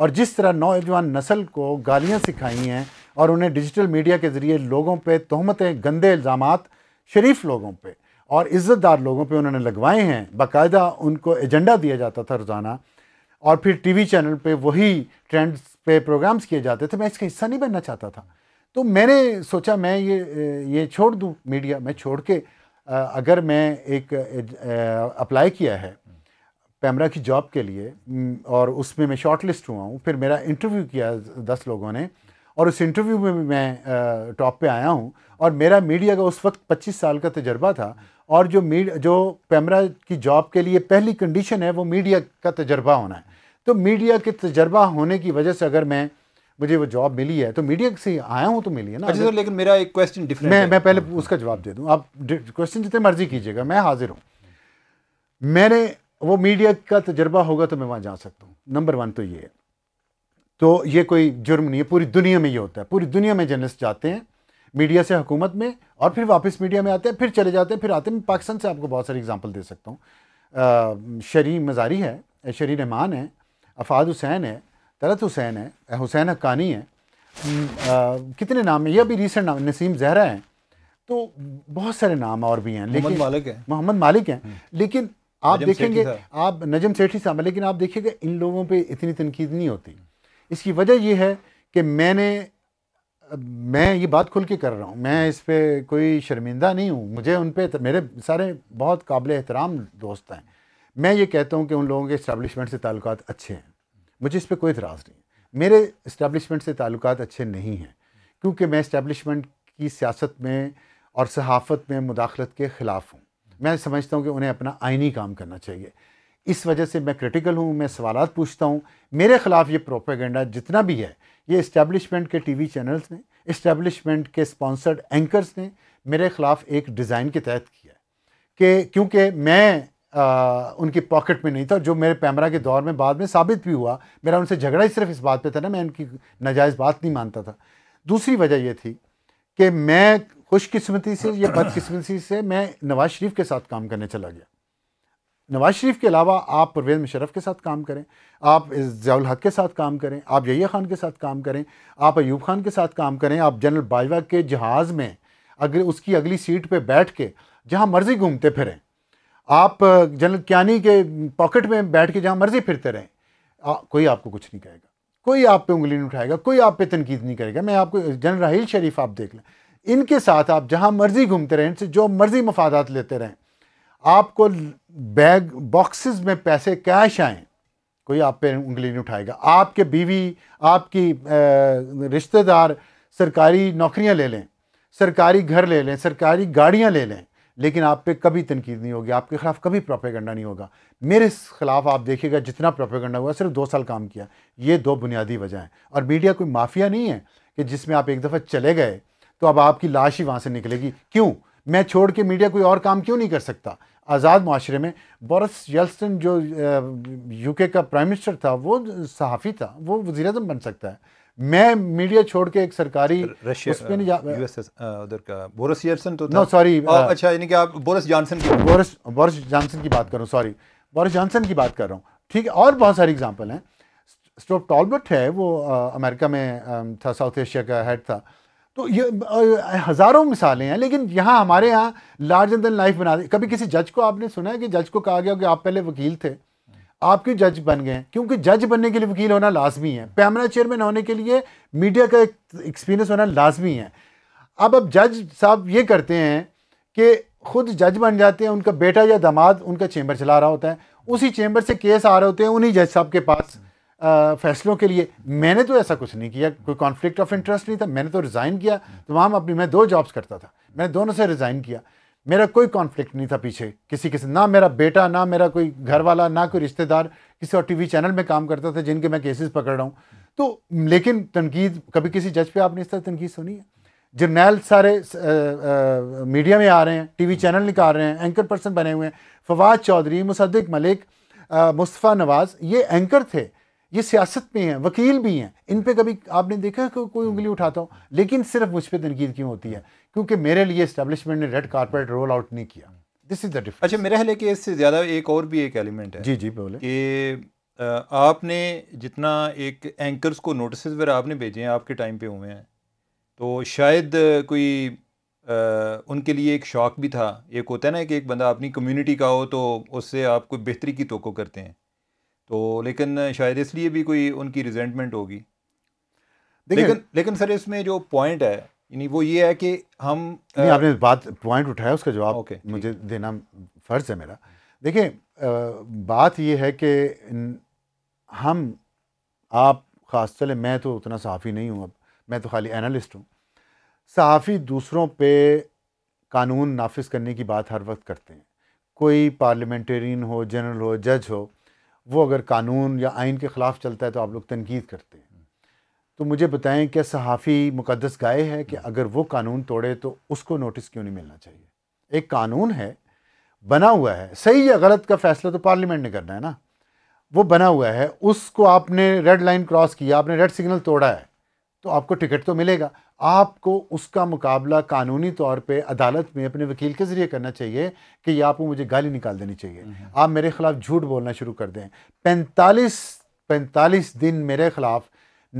और जिस तरह नौजवान नस्ल को गालियाँ सिखाई हैं और उन्हें डिजिटल मीडिया के ज़रिए लोगों पर तहमतें गंदे इल्ज़ाम शरीफ लोगों पर और इज़्ज़तदार लोगों पर उन्होंने लगवाए हैं बाकायदा उनको एजेंडा दिया जाता था रोज़ाना और फिर टी वी चैनल पर वही ट्रेंड्स पे प्रोग्राम्स किए जाते थे मैं इसका हिस्सा नहीं बनना चाहता था तो मैंने सोचा मैं ये ये छोड़ दूँ मीडिया मैं छोड़ के अगर मैं एक अप्लाई किया है पैमरा की जॉब के लिए और उसमें मैं शॉर्ट लिस्ट हुआ हूँ फिर मेरा इंटरव्यू किया दस लोगों ने और उस इंटरव्यू में भी मैं टॉप पे आया हूँ और मेरा मीडिया का उस वक्त 25 साल का तजर्बा था और जो मीड जो पैमरा की जॉब के लिए पहली कंडीशन है वो मीडिया का तजर्बा होना है तो मीडिया के तजर्बा होने की वजह से अगर मैं मुझे वो जॉब मिली है तो मीडिया से आया हूँ तो मिली है ना अच्छा लेकिन मेरा एक क्वेश्चन डिफरेंट मैं मैं पहले उसका जवाब दे दूँ आप क्वेश्चन जितने मर्जी कीजिएगा मैं हाजिर हूँ मैंने वो मीडिया का तजर्बा होगा तो मैं वहाँ जा सकता हूँ नंबर वन तो ये है तो ये कोई जुर्म नहीं है पूरी दुनिया में ये होता है पूरी दुनिया में जर्नलिस्ट जाते हैं मीडिया से हुकूमत में और फिर वापस मीडिया में आते हैं फिर चले जाते हैं फिर आते हैं पाकिस्तान से आपको बहुत सारे एग्जाम्पल दे सकता हूँ शरी मज़ारी है शरी रहमान है अफाद हुसैन है तलत हुसैन है हुसैन हक्कानी है आ, कितने नाम हैं ये अभी रिसेंट नाम नसीम जहरा है तो बहुत सारे नाम और भी हैं लेकिन मालिक है मोहम्मद मालिक हैं हम्म। लेकिन आप देखेंगे आप नजम सेठी साहब लेकिन आप देखिएगा इन लोगों पे इतनी तनकीद नहीं होती इसकी वजह यह है कि मैंने मैं ये बात खुल के कर रहा हूँ मैं इस पर कोई शर्मिंदा नहीं हूँ मुझे उन पर मेरे सारे बहुत काबिल एहतराम दोस्त हैं मैं ये कहता हूँ कि उन लोगों के इस्टबलिशमेंट से ताल्लुक अच्छे हैं मुझे इस पर कोई इतराज़ नहीं मेरे इस्टेबलिशमेंट से ताल्लुक अच्छे नहीं हैं क्योंकि मैं इस्टेबलिशमेंट की सियासत में और सहाफ़त में मुदाखलत के ख़िलाफ़ हूँ मैं समझता हूँ कि उन्हें अपना आइनी काम करना चाहिए इस वजह से मैं क्रिटिकल हूँ मैं सवाल पूछता हूँ मेरे ख़िलाफ़ ये प्रोपेगेंडा जितना भी है ये इस्टेबलिशमेंट के टी वी चैनल्स ने इस्टेबलिशमेंट के स्पॉन्सर्ड एंकर्स ने मेरे ख़िलाफ़ एक डिज़ाइन के तहत किया कि क्योंकि मैं आ, उनकी पॉकेट में नहीं था जो मेरे पैमरा के दौर में बाद में साबित भी हुआ मेरा उनसे झगड़ा ही सिर्फ इस बात पे था ना मैं उनकी नाजायज़ बात नहीं मानता था दूसरी वजह यह थी कि मैं खुशकस्मती से या बदकस्मती से मैं नवाज़ शरीफ के साथ काम करने चला गया नवाज शरीफ के अलावा आप परवेज मुशरफ के साथ काम करें आप जयाल हक के साथ काम करें आप जया खान के साथ काम करें आप अयूब खान के साथ काम करें आप जनरल बाजवा के जहाज़ में अगर उसकी अगली सीट पर बैठ के जहाँ मर्ज़ी घूमते फिरें आप जनरल क्यानी के पॉकेट में बैठ के जहाँ मर्जी फिरते रहें आ, कोई आपको कुछ नहीं कहेगा कोई आप पे उंगली नहीं उठाएगा कोई आप पे तनकीद नहीं करेगा मैं आपको जनरल राहील शरीफ आप देख लें इनके साथ आप जहाँ मर्जी घूमते रहें इनसे जो मर्जी मफादात लेते रहें आपको बैग बॉक्सेस में पैसे कैश आएँ कोई आप पे उंगली नहीं उठाएगा आपके बीवी आपकी रिश्तेदार सरकारी नौकरियाँ ले लें सरकारी घर ले लें सरकारी गाड़ियाँ ले लें लेकिन आप पे कभी तनकीद नहीं होगी आपके खिलाफ कभी प्रोपेगंडा नहीं होगा मेरे खिलाफ आप देखिएगा जितना प्रोपेगंडा हुआ सिर्फ दो साल काम किया ये दो बुनियादी वजह हैं और मीडिया कोई माफिया नहीं है कि जिसमें आप एक दफ़ा चले गए तो अब आपकी लाश ही वहाँ से निकलेगी क्यों मैं छोड़ के मीडिया कोई और काम क्यों नहीं कर सकता आज़ाद माशरे में बोरस येल्सन जो यूके का प्राइम मिनिस्टर था वो सहाफ़ी था वो वज़ी बन सकता है मैं मीडिया छोड़ के एक सरकारी उसमें नहीं जा उधर का बोरिस तो नो सॉरी अच्छा यानी कि आप बोरिस जॉनसन की बोरिस बोरिस जॉनसन की बात कर रहा हूँ सॉरी बोरिस जॉनसन की बात कर रहा हूँ ठीक है और बहुत सारी एग्जाम्पल हैं स्टोप टॉलबर्ट है वो आ, अमेरिका में आ, था साउथ एशिया का हेड था तो ये हज़ारों मिसालें हैं लेकिन यहाँ हमारे यहाँ लार्ज एंड देन लाइफ बना दी कभी किसी जज को आपने सुना है कि जज को कहा गया कि आप पहले वकील थे आपके जज बन गए क्योंकि जज बनने के लिए वकील होना लाजमी है पैमरा चेयरमैन होने के लिए मीडिया का एक्सपीरियंस होना लाजमी है अब अब जज साहब ये करते हैं कि खुद जज बन जाते हैं उनका बेटा या दामाद उनका चैम्बर चला रहा होता है उसी चैम्बर से केस आ रहे होते हैं उन्हीं जज साहब के पास आ, फैसलों के लिए मैंने तो ऐसा कुछ नहीं किया कोई कॉन्फ्लिक्ट ऑफ इंटरेस्ट नहीं था मैंने तो रिज़ाइन किया तमाम अपनी मैं दो जॉब्स करता था मैंने दोनों से रिज़ाइन किया मेरा कोई कॉन्फ्लिक्ट नहीं था पीछे किसी किसी ना मेरा बेटा ना मेरा कोई घर वाला ना कोई रिश्तेदार किसी और टीवी चैनल में काम करता था जिनके मैं केसेस पकड़ रहा हूँ तो लेकिन तनकीद कभी किसी जज पे आपने इस तरह तनकीद सुनी है जर्नैल सारे आ, आ, मीडिया में आ रहे हैं टीवी चैनल निकाल रहे हैं एंकर पर्सन बने हुए हैं फवाद चौधरी मुसद्दिक मलिक मुस्तफ़ा नवाज़ ये एंकर थे ये सियासत में हैं वकील भी हैं इन पे कभी आपने देखा को, कोई उंगली उठाता हूँ लेकिन सिर्फ मुझ पर तनकीद क्यों होती है क्योंकि मेरे लिए इस्टेबलिशमेंट ने रेड कारपेट रोल आउट नहीं किया दिस इज़ द डिफरेंस अच्छा मेरा हाल है इससे ज़्यादा एक और भी एक एलिमेंट है जी जी बोले कि आपने जितना एक एंकर्स को नोटिस वगैरह आपने भेजे हैं आपके टाइम पे हुए हैं तो शायद कोई आ, उनके लिए एक शौक भी था एक होता है ना कि एक बंदा अपनी कम्युनिटी का हो तो उससे आप कोई बेहतरी की तो करते हैं तो लेकिन शायद इसलिए भी कोई उनकी रिजेंटमेंट होगी लेकिन लेकिन सर इसमें जो पॉइंट है यानी वो ये है कि हम नहीं आपने बात पॉइंट उठाया उसका जवाब ओके मुझे देना फ़र्ज़ है मेरा देखिए बात ये है कि हम आप ख़ास चले मैं तो उतना सहाफ़ी नहीं हूँ अब मैं तो खाली एनालिस्ट हूँ सहाफ़ी दूसरों पे कानून नाफिज करने की बात हर वक्त करते हैं कोई पार्लियामेंटेरियन हो जनरल हो जज हो वो अगर कानून या आइन के ख़िलाफ़ चलता है तो आप लोग तनकीद करते हैं तो मुझे बताएं क्या सहाफ़ी मुकदस गाय है कि हम्म। अगर वो कानून तोड़े तो उसको नोटिस क्यों नहीं मिलना चाहिए एक कानून है बना हुआ है सही या गलत का फ़ैसला तो पार्लियामेंट ने करना है ना वो बना हुआ है उसको आपने रेड लाइन क्रॉस किया आपने रेड सिग्नल तोड़ा है तो आपको टिकट तो मिलेगा आपको उसका मुकाबला कानूनी तौर पे अदालत में अपने वकील के ज़रिए करना चाहिए कि ये आपको मुझे गाली निकाल देनी चाहिए हम्म, हम्म। आप मेरे ख़िलाफ़ झूठ बोलना शुरू कर दें पैंतालीस पैंतालीस दिन मेरे ख़िलाफ़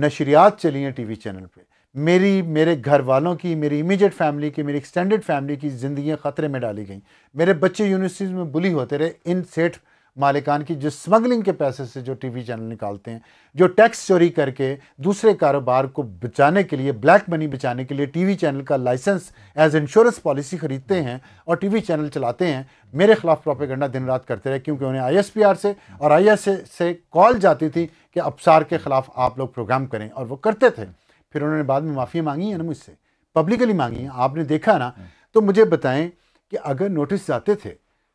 नशरियात चली हैं टी वी चैनल पर मेरी मेरे घर वालों की मेरी इमीजिएट फैमिली की मेरी एक्सटेंडेड फैमिली की ज़िंदगी ख़तरे में डाली गई मेरे बच्चे यूनिवर्सिटीज़ में बुली होते रहे इन सेठ मालिकान की जो स्मगलिंग के पैसे से जो टीवी चैनल निकालते हैं जो टैक्स चोरी करके दूसरे कारोबार को बचाने के लिए ब्लैक मनी बचाने के लिए टीवी चैनल का लाइसेंस एज इंश्योरेंस पॉलिसी खरीदते हैं और टीवी चैनल चलाते हैं मेरे खिलाफ प्रोपेगेंडा दिन रात करते रहे क्योंकि उन्हें आई से और आई से कॉल जाती थी कि अबसार के ख़िलाफ़ आप लोग प्रोग्राम करें और वो करते थे फिर उन्होंने बाद में माफ़ी मांगी है ना मुझसे पब्लिकली मांगी है आपने देखा ना हम्म। तो मुझे बताएं कि अगर नोटिस जाते थे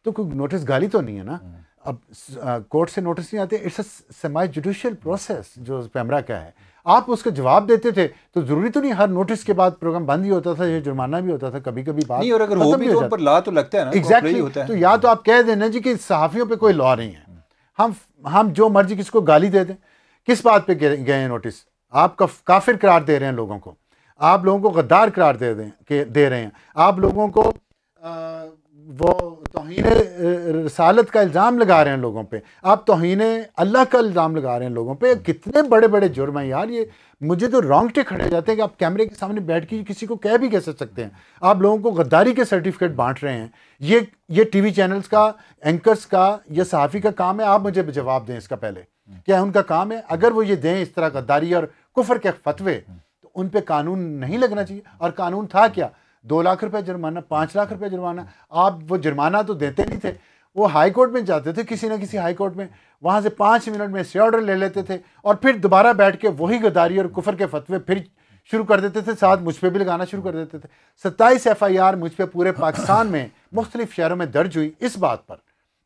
तो कोई नोटिस गाली तो नहीं है ना हम्म। अब कोर्ट से नोटिस नहीं आते it's a semi judicial process जो पैमरा का है आप उसका जवाब देते थे तो जरूरी तो नहीं हर नोटिस के बाद प्रोग्राम बंद ही होता था या जुर्माना भी होता था कभी कभी बात नहीं और अगर वो भी तो पर ला तो लगता है ना एग्जैक्टली तो exactly, होता है तो या तो आप कह देना जी कि सहाफ़ियों पे कोई लॉ नहीं है हम हम जो मर्जी किसको गाली दे दें किस बात पे गए हैं नोटिस आप काफिर करार दे रहे हैं लोगों को आप लोगों को गद्दार करार दे दें दे रहे हैं आप लोगों को वो तोहन रसालत का इल्ज़ाम लगा रहे हैं लोगों पे आप तोहन अल्लाह का इल्ज़ाम लगा रहे हैं लोगों पे कितने बड़े बड़े जुर्म हैं यार ये मुझे तो रोंगटे खड़े जाते हैं कि आप कैमरे के सामने बैठ के किसी को कह भी कैसे सकते हैं आप लोगों को गद्दारी के सर्टिफिकेट बांट रहे हैं ये ये वी चैनल्स का एंकर्स का या सहाफ़ी का काम है आप मुझे जवाब दें इसका पहले क्या उनका काम है अगर वो ये दें इस तरह गद्दारी और कुफर के फतवे तो उन पर कानून नहीं लगना चाहिए और कानून था क्या दो लाख रुपया जुर्माना पाँच लाख रुपया जुर्माना आप वो जुर्माना तो देते नहीं थे वो हाई कोर्ट में जाते थे किसी ना किसी हाई कोर्ट में वहाँ से पाँच मिनट में से ऑर्डर ले लेते थे और फिर दोबारा बैठ के वही गदारी और कुफर के फतवे फिर शुरू कर देते थे साथ मुझ पर भी लगाना शुरू कर देते थे सत्ताईस एफ आई आर मुझ पर पूरे पाकिस्तान में मुख्तलिफ शहरों में दर्ज हुई इस बात पर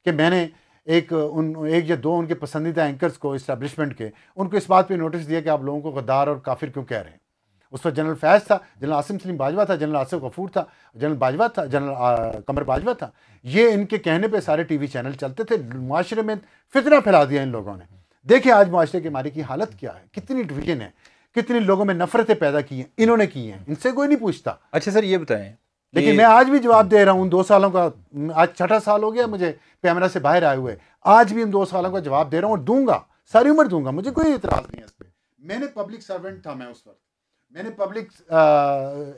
कि मैंने एक उन एक या दो उनके पसंदीदा एंकर्स को इस्टबलिशमेंट के उनको इस बात पर नोटिस दिया कि आप लोगों को गद्दार और काफिर क्यों कह रहे हैं उस पर जनरल फैज था जनरल आसिम सलीम बाजवा था जनरल आसिफ गफूर था जनरल बाजवा था जनरल कमर बाजवा था ये इनके कहने पर सारे टी वी चैनल चलते थे माशरे में फितना फैला दिया इन लोगों ने देखिए आज माशरे के मारे की हालत क्या है कितनी डिवीजन है कितने लोगों में नफरतें पैदा की हैं इन्होंने की हैं इनसे कोई नहीं पूछता अच्छा सर ये बताएं लेकिन मैं आज भी जवाब दे रहा हूँ दो सालों का आज छठा साल हो गया मुझे पैमरा से बाहर आए हुए आज भी इन दो सालों का जवाब दे रहा हूँ और दूंगा सारी उम्र दूंगा मुझे कोई इतराज नहीं है इस पर मैंने पब्लिक सर्वेंट था मैं उस वक्त मैंने पब्लिक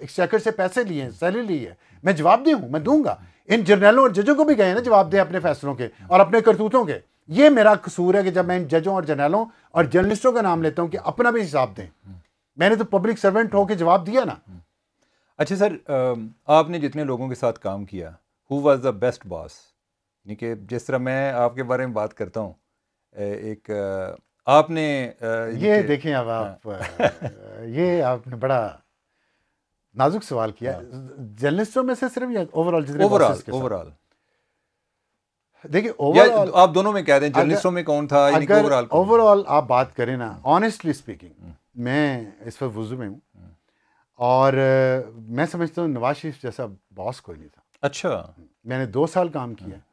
एक्सचेकर से पैसे लिए हैं सैलरी ली है मैं जवाब दे हूँ मैं दूंगा इन जर्नलों और जजों को भी गए ना जवाब दें अपने फैसलों के और अपने करतूतों के ये मेरा कसूर है कि जब मैं इन जजों और जर्नलों और जर्नलिस्टों का नाम लेता हूँ कि अपना भी हिसाब दें मैंने तो पब्लिक सर्वेंट होकर जवाब दिया ना अच्छा सर आपने जितने लोगों के साथ काम किया who was the best boss यानी कि जिस तरह मैं आपके बारे में बात करता हूँ एक आपने ये देखें अब हाँ। आप ये आपने बड़ा नाजुक सवाल किया हाँ। जर्नलिस्टों में से सिर्फ या ओवरऑल जितने ओवरऑल ओवरऑल देखिए ओवरऑल आप दोनों में कह रहे हैं जर्नलिस्टों में कौन था ओवरऑल ओवरऑल आप बात करें ना ऑनेस्टली हम्म। स्पीकिंग मैं इस पर वजू में हूँ हम्म। और मैं समझता हूँ नवाज शरीफ जैसा बॉस कोई नहीं था अच्छा मैंने दो साल काम किया हम्म।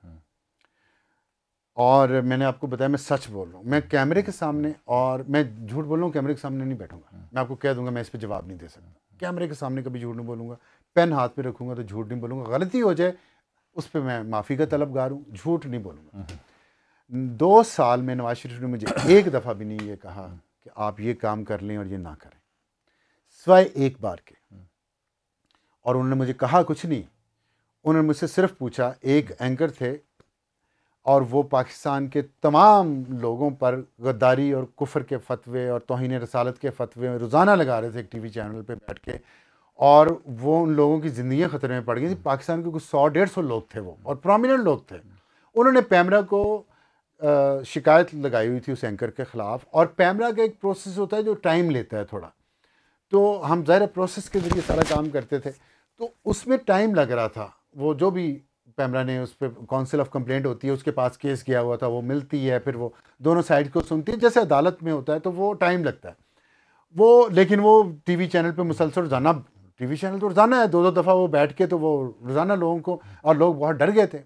और मैंने आपको बताया मैं सच बोल रहा हूँ मैं कैमरे के सामने और मैं झूठ बोल रहा हूँ कैमरे के सामने नहीं बैठूंगा हाँ। मैं आपको कह दूंगा मैं इस पर जवाब नहीं दे सकता कैमरे के सामने कभी झूठ नहीं बोलूँगा पेन हाथ में रखूँगा तो झूठ नहीं बोलूँगा गलती हो जाए उस पर मैं माफ़ी का गार हूँ झूठ नहीं बोलूँगा हाँ। दो साल में नवाज शरीफ ने मुझे एक दफ़ा भी नहीं ये कहा कि आप ये काम कर लें और ये ना करें स्वय एक बार के हाँ। और उन्होंने मुझे कहा कुछ नहीं उन्होंने मुझसे सिर्फ पूछा एक एंकर थे और वो पाकिस्तान के तमाम लोगों पर गद्दारी और कुफर के फतवे और तोहन रसालत के फतवे रोज़ाना लगा रहे थे एक टी वी चैनल पर बैठ के और वो उन लोगों की ज़िंदगी ख़तरे में पड़ गई थी पाकिस्तान के कुछ सौ डेढ़ सौ लोग थे वो और प्रोमिनेंट लोग थे उन्होंने पैमरा को आ, शिकायत लगाई हुई थी उस एंकर के ख़िलाफ़ और पैमरा का एक प्रोसेस होता है जो टाइम लेता है थोड़ा तो हम ज़ाहिर प्रोसेस के ज़रिए सारा काम करते थे तो उसमें टाइम लग रहा था वो जो भी पैमरा ने उस पर काउंसिल ऑफ कंप्लेंट होती है उसके पास केस गया हुआ था वो मिलती है फिर वो दोनों साइड को सुनती है जैसे अदालत में होता है तो वो टाइम लगता है वो लेकिन वो टीवी चैनल पे मुसलसल रोज़ाना टीवी चैनल तो रोज़ाना है दो दो दफ़ा वो बैठ के तो वो रोज़ाना लोगों को और लोग बहुत डर गए थे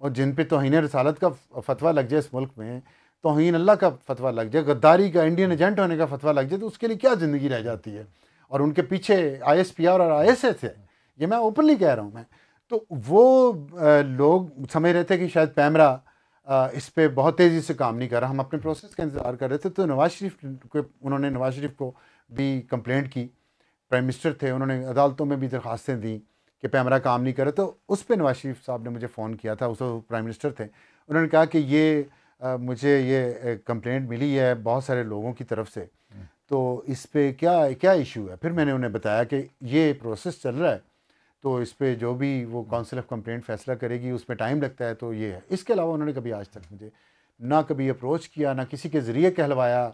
और जिन पे तोहन रसालत का फतवा लग जाए इस मुल्क में तोहन अल्लाह का फतवा लग जाए गद्दारी का इंडियन एजेंट होने का फतवा लग जाए तो उसके लिए क्या ज़िंदगी रह जाती है और उनके पीछे आई एस पी आर और आई एस एस है ये मैं ओपनली कह रहा हूँ मैं तो वो लोग समझ रहे थे कि शायद पैमरा इस पर बहुत तेज़ी से काम नहीं कर रहा हम अपने प्रोसेस का इंतज़ार कर रहे थे तो नवाज शरीफ के उन्होंने नवाज शरीफ को भी कंप्लेंट की प्राइम मिनिस्टर थे उन्होंने अदालतों में भी दरख्वास्तें दी कि पैमरा काम नहीं करे तो उस पर नवाज शरीफ साहब ने मुझे फ़ोन किया था उस प्राइम मिनिस्टर थे उन्होंने कहा कि ये आ, मुझे ये कंप्लेंट मिली है बहुत सारे लोगों की तरफ से हम्म। तो इस पर क्या क्या इशू है फिर मैंने उन्हें बताया कि ये प्रोसेस चल रहा है तो इस पर जो भी वो काउंसिल ऑफ कंप्लेंट फैसला करेगी उसमें टाइम लगता है तो ये है इसके अलावा उन्होंने कभी आज तक मुझे ना कभी अप्रोच किया ना किसी के ज़रिए कहलवाया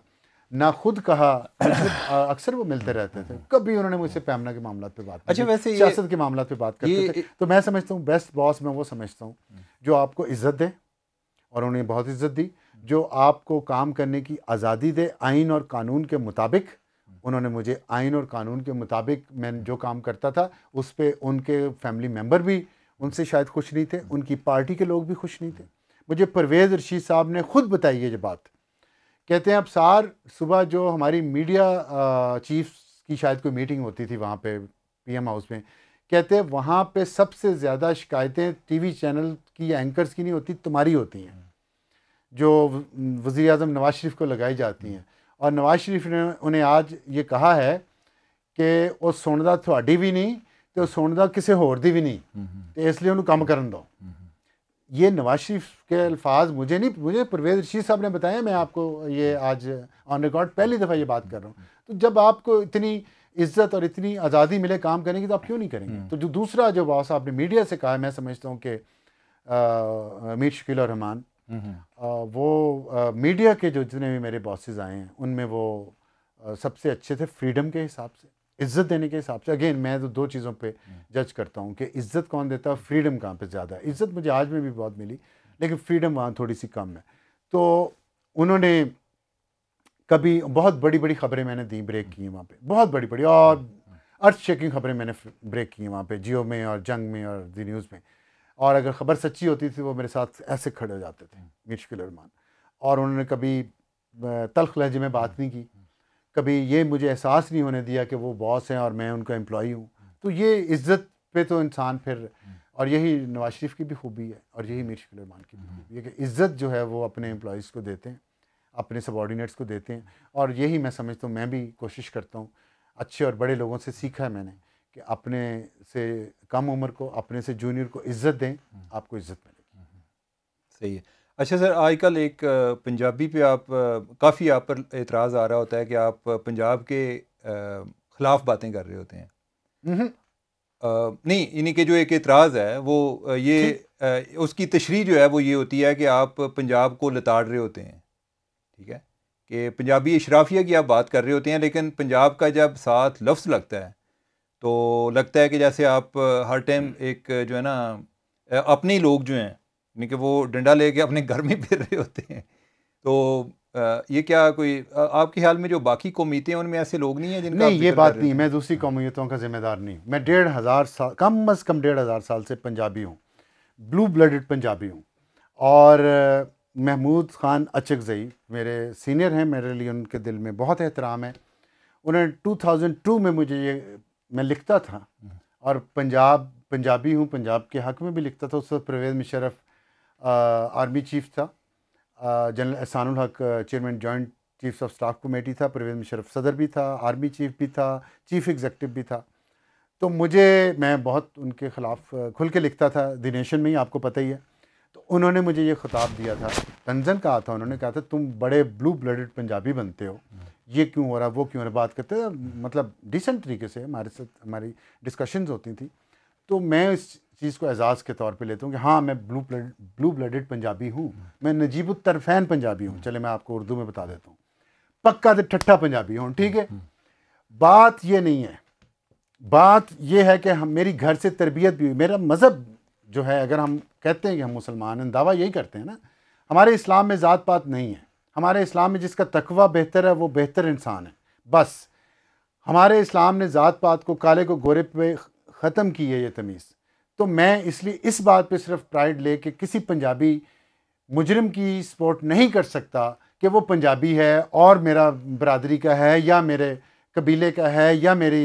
ना खुद कहा अक्सर वो मिलते रहते थे कभी उन्होंने मुझसे पैमना के मामला पे बात अच्छा वैसे सियासत के मामला पे बात करते थे तो मैं समझता हूँ बेस्ट बॉस मैं वो समझता हूँ जो आपको इज्जत दे और उन्होंने बहुत इज्जत दी जो आपको काम करने की आज़ादी दे आइन और कानून के मुताबिक उन्होंने मुझे आइन और कानून के मुताबिक मैं जो काम करता था उस पर उनके फैमिली मेम्बर भी उनसे शायद खुश नहीं थे उनकी पार्टी के लोग भी खुश नहीं थे मुझे परवेज़ रशीद साहब ने ख़ुद बताई ये बात कहते हैं अब सार सुबह जो हमारी मीडिया चीफ्स की शायद कोई मीटिंग होती थी वहाँ पे पीएम हाउस में कहते हैं वहाँ पे सबसे ज़्यादा शिकायतें टीवी चैनल की या एंकर्स की नहीं होती तुम्हारी होती हैं जो वज़ी अजम नवाज शरीफ को लगाई जाती हैं और नवाज शरीफ ने उन्हें आज ये कहा है कि वो सुनता थोड़ी भी नहीं तो सुनता किसी होर की भी नहीं तो इसलिए उन्होंने कम कर दो ये नवाज शरीफ के अल्फाज मुझे नहीं मुझे परवेज रशीद साहब ने बताया मैं आपको ये आज ऑन रिकॉर्ड पहली दफ़ा ये बात कर रहा हूँ तो जब आपको इतनी इज्जत और इतनी आज़ादी मिले काम करने की तो आप क्यों नहीं करेंगे तो जो दूसरा जो बाबा साहब ने मीडिया से कहा मैं समझता हूँ कि अमीर शकील और रहमान वो मीडिया के जो जितने भी मेरे बॉसेस आए हैं उनमें वो सबसे अच्छे थे फ्रीडम के हिसाब से इज्जत देने के हिसाब से अगेन मैं तो दो चीज़ों पे जज करता हूँ कि इज्जत कौन देता है फ्रीडम कहाँ पे ज़्यादा है इज्जत मुझे आज में भी बहुत मिली लेकिन फ्रीडम वहाँ थोड़ी सी कम है तो उन्होंने कभी बहुत बड़ी बड़ी खबरें मैंने दी ब्रेक की वहाँ पर बहुत बड़ी बड़ी और अर्थ शेकिंग खबरें मैंने ब्रेक की वहाँ पर जियो में और जंग में और दी न्यूज़ में और अगर ख़बर सच्ची होती थी वो मेरे साथ ऐसे खड़े हो जाते थे मिशकिल अरमान और उन्होंने कभी तलख लहजे में बात नहीं की कभी ये मुझे एहसास नहीं होने दिया कि वो बॉस हैं और मैं उनका एम्प्लॉई हूँ तो ये इज़्ज़त पे तो इंसान फिर और यही नवाज शरीफ की भी खूबी है और यही मीर शकील रहमान की भी खूबी है कि इज़्ज़त जो है वो अपने एम्प्लॉज़ को देते हैं अपने सबॉर्डिनेट्स को देते हैं और यही मैं समझता हूँ मैं भी कोशिश करता हूँ अच्छे और बड़े लोगों से सीखा है मैंने कि अपने से कम उम्र को अपने से जूनियर को इज्जत दें हम्म। आपको इज्जत मिलेगी हम्म। सही है अच्छा सर आजकल एक पंजाबी पे आप काफ़ी आप पर एतराज़ आ रहा होता है कि आप पंजाब के ख़िलाफ़ बातें कर रहे होते हैं हम्म। नहीं, इन्हीं के जो एक एतराज़ है वो ये उसकी तशरी जो है वो ये होती है कि आप पंजाब को लताड़ रहे होते हैं ठीक है कि पंजाबी अशराफिया की आप बात कर रहे होते हैं लेकिन पंजाब का जब साथ लफ्ज़ लगता है तो लगता है कि जैसे आप हर टाइम एक जो है ना अपने लोग जो हैं यानी कि वो डंडा लेके अपने घर में फिर रहे होते हैं तो ये क्या कोई आपके ख्याल में जो बाकी कौमीतें हैं उनमें ऐसे लोग नहीं हैं जिनका नहीं ये बात नहीं मैं दूसरी कौमीतों का जिम्मेदार नहीं मैं डेढ़ हज़ार साल कम अज़ कम डेढ़ हज़ार साल से पंजाबी हूँ ब्लू ब्लडेड पंजाबी हूँ और महमूद ख़ान अचकजई मेरे सीनियर हैं मेरे लिए उनके दिल में बहुत एहतराम है उन्होंने 2002 में मुझे ये मैं लिखता था और पंजाब पंजाबी हूँ पंजाब के हक में भी लिखता था उस वक्त परवेज़ मुशरफ आर्मी चीफ था general Ehsan Haq chairman joint chiefs of staff committee था परवेज़ मुशरफ सदर भी था आर्मी चीफ भी था चीफ एग्जेक्टिव भी था तो मुझे मैं बहुत उनके ख़िलाफ़ खुल के लिखता था दिनेशन में ही आपको पता ही है तो उन्होंने मुझे ये खिताब दिया था तंजन कहा था उन्होंने कहा था तुम बड़े ब्लू ब्लडेड पंजाबी बनते हो ये क्यों हो रहा वो क्यों हो रहा बात करते थे मतलब डिसेंट तरीके से हमारे साथ हमारी डिस्कशंस होती थी तो मैं इस चीज़ को एजाज़ के तौर पे लेता हूँ कि हाँ मैं blue blood blue blooded Punjabi हूँ मैं उत्तरफैन पंजाबी हूँ चले मैं आपको उर्दू में बता देता हूँ पक्का ठट्ठा पंजाबी हूँ ठीक है बात ये नहीं है बात यह है कि हम मेरी घर से तरबियत भी मेरा मज़हब जो है अगर हम कहते हैं कि हम मुसलमान हैं दावा यही करते हैं ना हमारे इस्लाम में ज़ात पात नहीं है हमारे इस्लाम में जिसका तकवा बेहतर है वो बेहतर इंसान है बस हमारे इस्लाम ने ज़ात पात को काले को गोरे पे ख़त्म की है ये तमीज़ तो मैं इसलिए इस बात पे सिर्फ प्राइड ले कि किसी पंजाबी मुजरम की सपोर्ट नहीं कर सकता कि वो पंजाबी है और मेरा बरदरी का है या मेरे कबीले का है या मेरी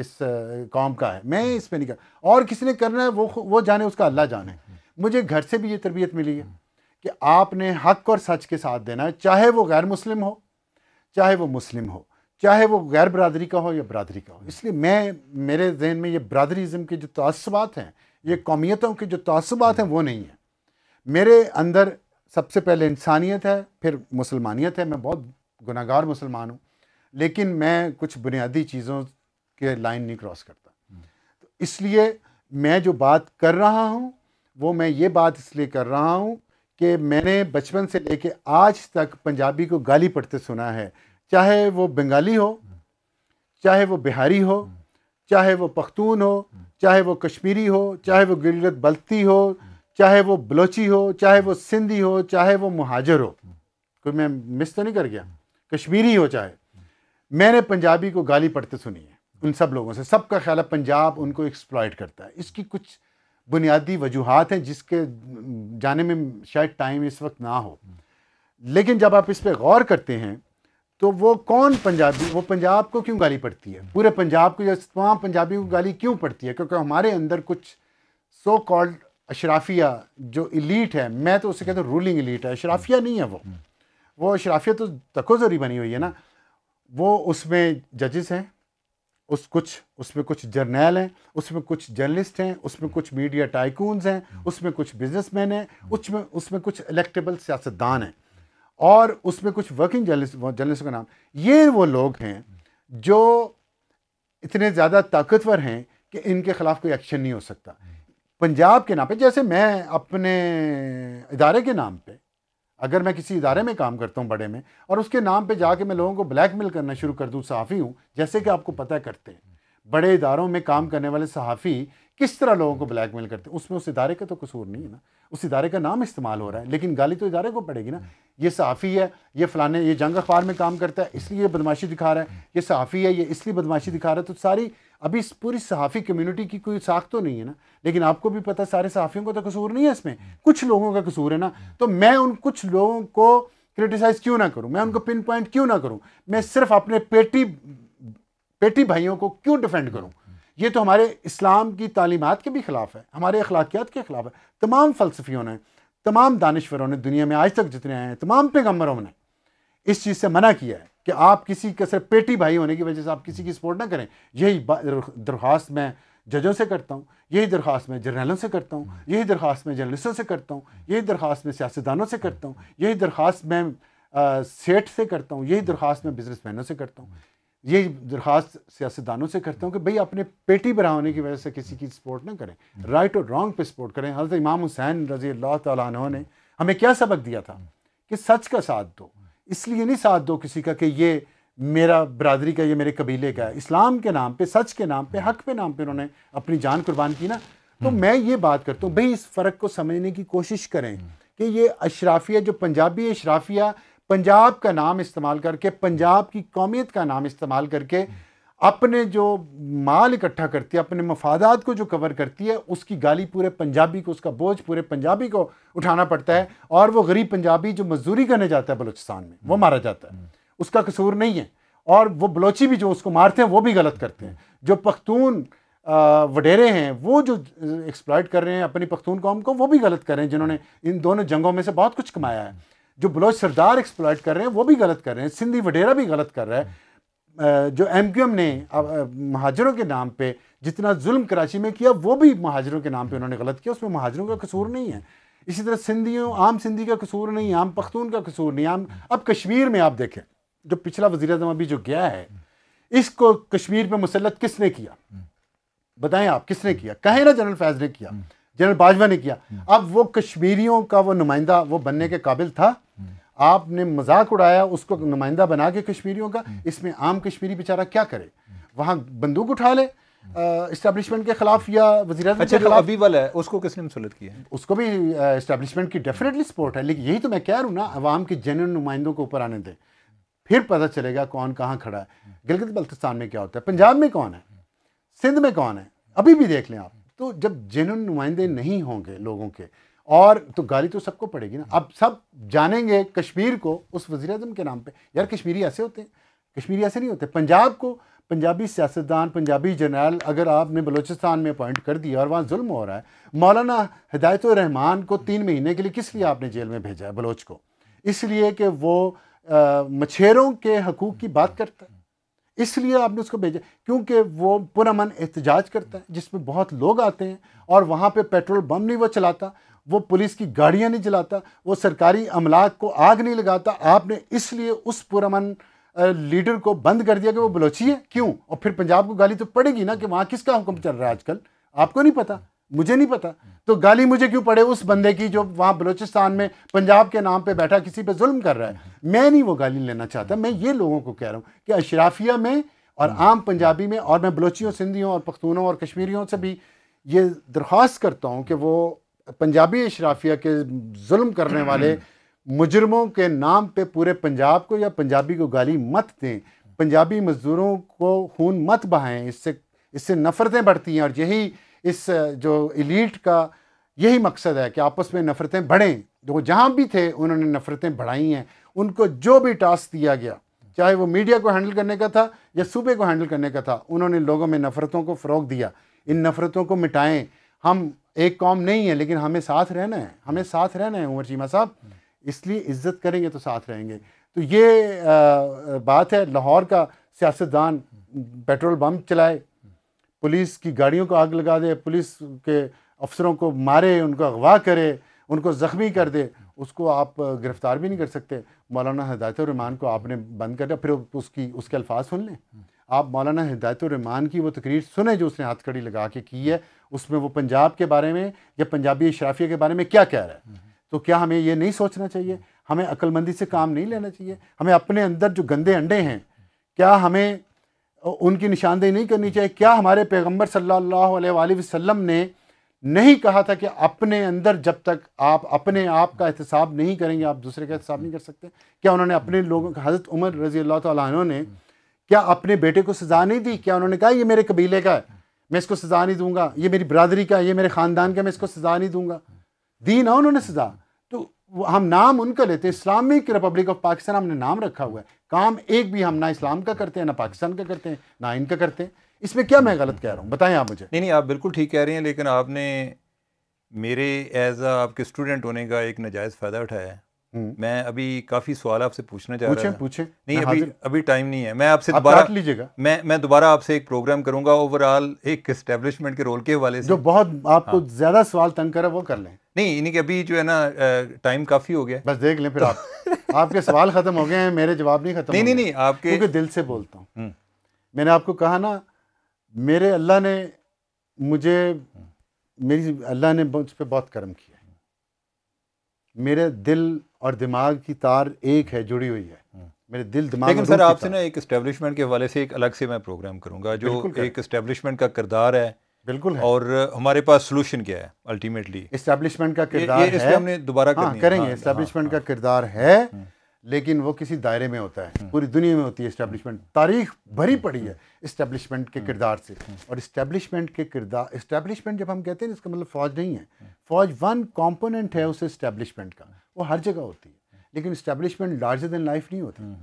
इस कौम का है मैं इस पर नहीं कर और किसी ने करना है वो वो जाने उसका अल्लाह जाने मुझे घर से भी ये तरबियत मिली है कि आपने हक और सच के साथ देना है चाहे वो गैर मुस्लिम हो चाहे वो मुस्लिम हो चाहे वो गैर बरदरी का हो या बरदरी का हो इसलिए मैं मेरे जहन में ये बरदरीज़म के जो तसबात हैं ये कौमियतों के जो तसबात हैं वो नहीं हैं मेरे अंदर सबसे पहले इंसानियत है फिर मुसलमानियत है मैं बहुत गुनागार मुसलमान हूँ लेकिन मैं कुछ बुनियादी चीज़ों के लाइन नहीं क्रॉस करता तो इसलिए मैं जो बात कर रहा हूँ वो मैं ये बात इसलिए कर रहा हूँ कि मैंने बचपन से लेके आज तक पंजाबी को गाली पढ़ते सुना है चाहे वो बंगाली हो चाहे वो बिहारी हो चाहे वो पख्तून हो चाहे वो कश्मीरी हो चाहे वो गिलगत बल्ती हो चाहे वो बलोची हो चाहे वो सिंधी हो चाहे वो महाजर हो कोई मैं मिस तो नहीं कर गया कश्मीरी हो चाहे मैंने पंजाबी को गाली पढ़ते सुनी है उन सब लोगों से सबका ख्याल है पंजाब उनको एक्सप्लॉयट करता है इसकी कुछ बुनियादी वजूहत हैं जिसके जाने में शायद टाइम इस वक्त ना हो लेकिन जब आप इस पर गौर करते हैं तो वो कौन पंजाबी वो पंजाब को क्यों गाली पड़ती है पूरे पंजाब को या तमाम पंजाबी को गाली क्यों पड़ती है क्योंकि हमारे अंदर कुछ सो कॉल्ड अशराफिया जो इलीट है मैं तो उसे कहता हूँ रूलिंग इलीट है अशराफिया नहीं है वो हम्म। वो अशराफिया तो तकोजरी बनी हुई है ना वो उसमें जजेस हैं उस कुछ उसमें कुछ जर्नैल हैं उसमें कुछ जर्नलिस्ट हैं उसमें कुछ मीडिया टाइकून हैं उसमें कुछ बिजनेसमैन हैं उसमें उसमें कुछ इलेक्टेबल सियासतदान हैं और उसमें कुछ वर्किंग जर्नलिस्ट जर्नलिस्ट का नाम ये वो लोग हैं जो इतने ज़्यादा ताकतवर हैं कि इनके ख़िलाफ़ कोई एक्शन नहीं हो सकता पंजाब के नाम पर जैसे मैं अपने इदारे के नाम पर अगर मैं किसी इदारे में काम करता हूँ बड़े में और उसके नाम पर जाके मैं लोगों को ब्लैकमेल करना शुरू कर दूँ सहाफ़ी हूँ जैसे कि आपको पता करते हैं बड़े इदारों में काम करने वाले सहाफ़ी किस तरह लोगों को ब्लैकमेल करते हैं उसमें उस इदारे का तो कसूर नहीं है ना उस इदारे का नाम इस्तेमाल हो रहा है लेकिन गाली तो इदारे को पड़ेगी ना ये सहाफ़ी है ये फ़लाने ये जंग अखबार में काम करता है इसलिए ये बदमाशी दिखा रहा है ये सहाफ़ी है ये इसलिए बदमाशी दिखा रहा है तो सारी अभी इस पूरी सहाफ़ी कम्युनिटी की कोई साख तो नहीं है ना लेकिन आपको भी पता सारे सहाफ़ियों का तो कसूर नहीं है इसमें कुछ लोगों का कसूर है ना तो मैं उन कुछ लोगों को क्रिटिसाइज़ क्यों ना करूं मैं उनको पिन पॉइंट क्यों ना करूं मैं सिर्फ अपने पेटी पेटी भाइयों को क्यों डिफेंड करूं ये तो हमारे इस्लाम की तालीमत के भी ख़िलाफ़ है हमारे अखलाकियात के ख़िलाफ़ है तमाम फ़लसफियों ने तमाम दानश्वरों ने दुनिया में आज तक जितने आए हैं तमाम पैगम्बरों ने इस चीज़ से मना किया है कि आप किसी के सिर्फ पेटी भाई होने की वजह से आप किसी की सपोर्ट ना करें यही दरख्वास्त मैं जजों से करता हूँ यही दरख्वास्त मैं जर्नलों से करता हूँ यही दरख्वास्त मैं जर्नलिस्टों से करता हूँ यही दरख्वास्त मैं सियासतदानों से करता हूँ यही दरख्वास्त मैं सेठ से करता हूँ यही दरख्वास्त मैं मैनों से करता हूँ यही दरख्वास्त सियासतदानों से करता हूँ कि भाई अपने पेटी बरा होने की वजह से किसी की सपोर्ट ना करें राइट और रॉन्ग पर सपोर्ट करें हजरत इमाम हुसैन रजी अल्लाह तु ने हमें क्या सबक दिया था कि सच का साथ दो इसलिए नहीं साथ दो किसी का कि ये मेरा बरदरी का ये मेरे कबीले का है इस्लाम के नाम पे सच के नाम पे हक पे नाम पे उन्होंने अपनी जान कुर्बान की ना तो हम्म। मैं ये बात करता हूँ भाई इस फ़र्क को समझने की कोशिश करें हम्म। कि ये अशराफिया जो पंजाबी अशराफिया पंजाब का नाम इस्तेमाल करके पंजाब की कौमियत का नाम इस्तेमाल करके हम्म। अपने जो माल इकट्ठा करती है अपने मफादात को जो कवर करती है उसकी गाली पूरे पंजाबी को उसका बोझ पूरे पंजाबी को उठाना पड़ता है और वो गरीब पंजाबी जो मजदूरी करने जाता है बलूचिस्तान में वो मारा जाता है उसका कसूर नहीं है और वो बलोची भी जो उसको मारते हैं वो भी गलत करते हैं जो पख्तून वडेरे हैं वो जो एक्सप्लाइट कर रहे हैं अपनी पख्तून कौम को वो भी गलत कर रहे हैं जिन्होंने इन दोनों जंगों में से बहुत कुछ कमाया है जो बलोच सरदार एक्सप्लाइट कर रहे हैं वो भी गलत कर रहे हैं सिंधी वडेरा भी गलत कर रहा है जो एम क्यू एम ने महाजरों के नाम पे जितना जुल्म कराची में किया वो भी महाजरों के नाम पे उन्होंने गलत किया उसमें महाजरों का कसूर नहीं है इसी तरह सिंधियों आम सिंधी का कसूर नहीं आम पख्तून का कसूर नहीं आम अब कश्मीर में आप देखें जो पिछला वजी अजम अभी जो गया है इसको कश्मीर पर मुसलत किसने किया बताएं आप किसने किया कहे ना जनरल फैज ने किया हम्म। जनरल बाजवा ने किया हम्म। अब वो कश्मीरियों का वो नुमाइंदा वो बनने के काबिल था आपने मजाक उड़ाया उसको नुमाइंदा बना के कश्मीरियों का हम्म। इसमें आम कश्मीरी बेचारा क्या करे वहाँ बंदूक उठा ले इस्टेब्लिशमेंट हम्म। के खिलाफ या वजी अच्छा खिलाफ भी वाला है उसको किसने मुसलत किया है उसको भी इस्टेब्लिशमेंट की डेफिनेटली सपोर्ट है लेकिन यही तो मैं कह रहा हूँ ना आवाम के जेनरल नुमाइंदों को ऊपर आने दें फिर पता चलेगा कौन कहाँ खड़ा है हम्म। गिलगित बल्तिस्तान में क्या होता है पंजाब में कौन है सिंध में कौन है अभी भी देख लें आप तो जब जेनरल नुमाइंदे नहीं होंगे लोगों के और तो गाली तो सबको पड़ेगी ना अब सब जानेंगे कश्मीर को उस वजी अजम के नाम पर यार कश्मीरी ऐसे होते हैं कश्मीरी ऐसे नहीं होते पंजाब को पंजाबी सियासतदान पंजाबी जनरल अगर आपने बलूचिस्तान में अपॉइंट कर दिया और वहाँ जुल्म हो रहा है मौलाना हिदायत रहमान को तीन महीने के लिए किस लिए आपने जेल में भेजा है बलोच को इसलिए कि वो मछेरों के हकूक़ की बात करता है इसलिए आपने उसको भेजा क्योंकि वो पुरमन एहतजाज करता है जिसमें बहुत लोग आते हैं और वहाँ पे पेट्रोल बम नहीं वो चलाता वो पुलिस की गाड़ियाँ नहीं जलाता वो सरकारी अमलाक को आग नहीं लगाता आपने इसलिए उस पुरमन लीडर को बंद कर दिया कि वो बलोची है क्यों और फिर पंजाब को गाली तो पड़ेगी ना कि वहाँ किसका हुक्म चल रहा है आजकल आपको नहीं पता मुझे नहीं पता तो गाली मुझे क्यों पड़े उस बंदे की जो वहाँ बलोचिस्तान में पंजाब के नाम पे बैठा किसी पे जुल्म कर रहा है मैं नहीं वो गाली लेना चाहता मैं ये लोगों को कह रहा हूँ कि अशराफिया में और हम्म। आम पंजाबी में और मैं बलोचियों सिंधियों और पख्तूनों और कश्मीरियों से भी ये दरख्वास्त करता हूँ कि वो पंजाबी अशराफिया के जुल्म करने वाले मुजरमों के नाम पे पूरे पंजाब को या पंजाबी को गाली मत दें पंजाबी मज़दूरों को खून मत बहाएं इससे इससे नफ़रतें बढ़ती हैं और यही इस जो इलीट का यही मकसद है कि आपस में नफ़रतें बढ़ें जो जहाँ भी थे उन्होंने नफ़रतें बढ़ाई हैं उनको जो भी टास्क दिया गया चाहे वो मीडिया को हैंडल करने का था या सूबे को हैंडल करने का था उन्होंने लोगों में नफ़रतों को फ़रोग दिया इन नफ़रतों को मिटाएं हम एक कॉम नहीं है लेकिन हमें साथ रहना है हमें साथ रहना है उमर चीमा साहब इसलिए इज्जत करेंगे तो साथ रहेंगे तो ये आ, बात है लाहौर का सियासतदान पेट्रोल बम चलाए पुलिस की गाड़ियों को आग लगा दे पुलिस के अफसरों को मारे उनको अगवा करे उनको ज़ख्मी कर दे उसको आप गिरफ़्तार भी नहीं कर सकते मौलाना हदायत रहमान को आपने बंद कर दिया फिर उसकी उसके अल्फाज सुन लें आप मौलाना हिदायतरमान की वो तकरीर सुने जो उसने हथकड़ी लगा के की है उसमें वो पंजाब के बारे में या पंजाबी शराफिया के बारे में क्या कह रहा है तो क्या हमें ये नहीं सोचना चाहिए हमें अक्लमंदी से काम नहीं लेना चाहिए हमें अपने अंदर जो गंदे अंडे हैं क्या हमें उनकी निशानदेही नहीं करनी चाहिए क्या हमारे पैगम्बर सल्ला वसम ने नहीं कहा था कि अपने अंदर जब तक आप अपने आप का एहतसाब नहीं करेंगे आप दूसरे का एहतसाब नहीं कर सकते क्या उन्होंने अपने लोगों का हज़रत उमर रजी अल्लाह तु ने क्या अपने बेटे को सज़ा नहीं दी क्या उन्होंने कहा ये मेरे कबीले का है मैं इसको सज़ा नहीं दूंगा ये मेरी बरदरी का है ये मेरे ख़ानदान का मैं इसको सज़ा नहीं दूंगा दी ना उन्होंने सज़ा तो हम नाम उनका लेते हैं इस्लामिक रिपब्लिक ऑफ पाकिस्तान हमने नाम रखा हुआ है काम एक भी हम ना इस्लाम का करते हैं ना पाकिस्तान का करते हैं ना इनका करते हैं इसमें क्या मैं गलत कह रहा हूँ बताएं आप मुझे नहीं नहीं आप बिल्कुल ठीक कह रहे हैं लेकिन आपने मेरे एज आ आपके स्टूडेंट होने का एक नजायज़ फ़ायदा उठाया है हम्म। मैं अभी काफी सवाल आपसे पूछना चाह रहा पूछे नहीं अभी अभी टाइम नहीं है मैं आपसे दोबारा लीजिएगा मैं मैं दोबारा आपसे एक प्रोग्राम करूंगा ओवरऑल एक स्टेब्लिशमेंट के रोल के हवाले से जो बहुत आपको हाँ। ज्यादा सवाल तंग करे वो कर लें नहीं इन्हीं के अभी जो है ना टाइम काफी हो गया बस देख लें फिर आप आपके सवाल खत्म हो गए हैं मेरे जवाब नहीं खत्म नहीं नहीं नहीं आपके क्योंकि दिल से बोलता हूँ हम्म। मैंने आपको कहा ना मेरे अल्लाह ने मुझे मेरी अल्लाह ने मुझ पर बहुत कर्म किया मेरे दिल और दिमाग की तार एक है जुड़ी हुई है हम्म। मेरे दिल दिमाग लेकिन सर आपसे ना एक इस्टेब्लिशमेंट के हवाले से एक अलग से मैं प्रोग्राम करूँगा जो एक इस्टेब्लिशमेंट का किरदार है बिल्कुल है। और हमारे पास सोल्यूशन क्या है अल्टीमेटली इस्टेब्लिशमेंट का किरदार है हमने दोबारा हाँ, करेंगे इस्टेब्लिशमेंट हाँ, हाँ, हाँ, का किरदार है हम्म। लेकिन वो किसी दायरे में होता है पूरी दुनिया में होती है इस्टेब्लिशमेंट तारीख भरी पड़ी है इस्टेब्लिशमेंट के किरदार से और इस्टेब्लिशमेंट के किरदार इस्टेब्लिशमेंट जब हम कहते हैं इसका मतलब फ़ौज नहीं है फ़ौज वन कॉम्पोनेंट है उस इस्टेब्लिशमेंट का वो हर जगह होती है लेकिन इस्टेब्लिशमेंट लार्जर दैन लाइफ नहीं होती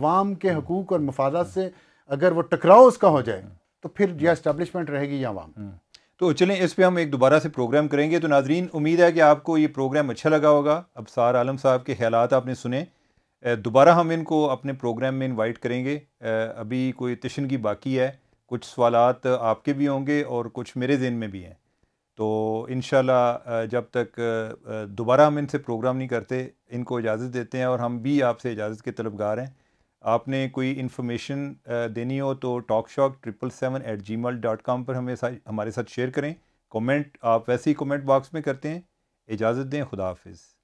आवाम के हकूक़ और मफादा से अगर वो टकराव उसका हो जाए तो फिर यह इस्टेब्लिशमेंट रहेगी या आवाम तो चलें इस पे हम एक दोबारा से प्रोग्राम करेंगे तो नाजरीन उम्मीद है कि आपको ये प्रोग्राम अच्छा लगा होगा अब सार आलम साहब के ख्याल आपने सुने दोबारा हम इनको अपने प्रोग्राम में इनवाइट करेंगे अभी कोई तशन की बाकी है कुछ सवाल आपके भी होंगे और कुछ मेरे जहन में भी हैं तो इन जब तक दोबारा हम इनसे प्रोग्राम नहीं करते इनको इजाज़त देते हैं और हम भी आपसे इजाज़त के तलबगार हैं आपने कोई इन्फॉर्मेशन देनी हो तो talk shock triple seven eight gmail dot com पर हमें सा, हमारे साथ शेयर करें कमेंट आप वैसे ही कमेंट बॉक्स में करते हैं इजाज़त दें खुदा हाफिज़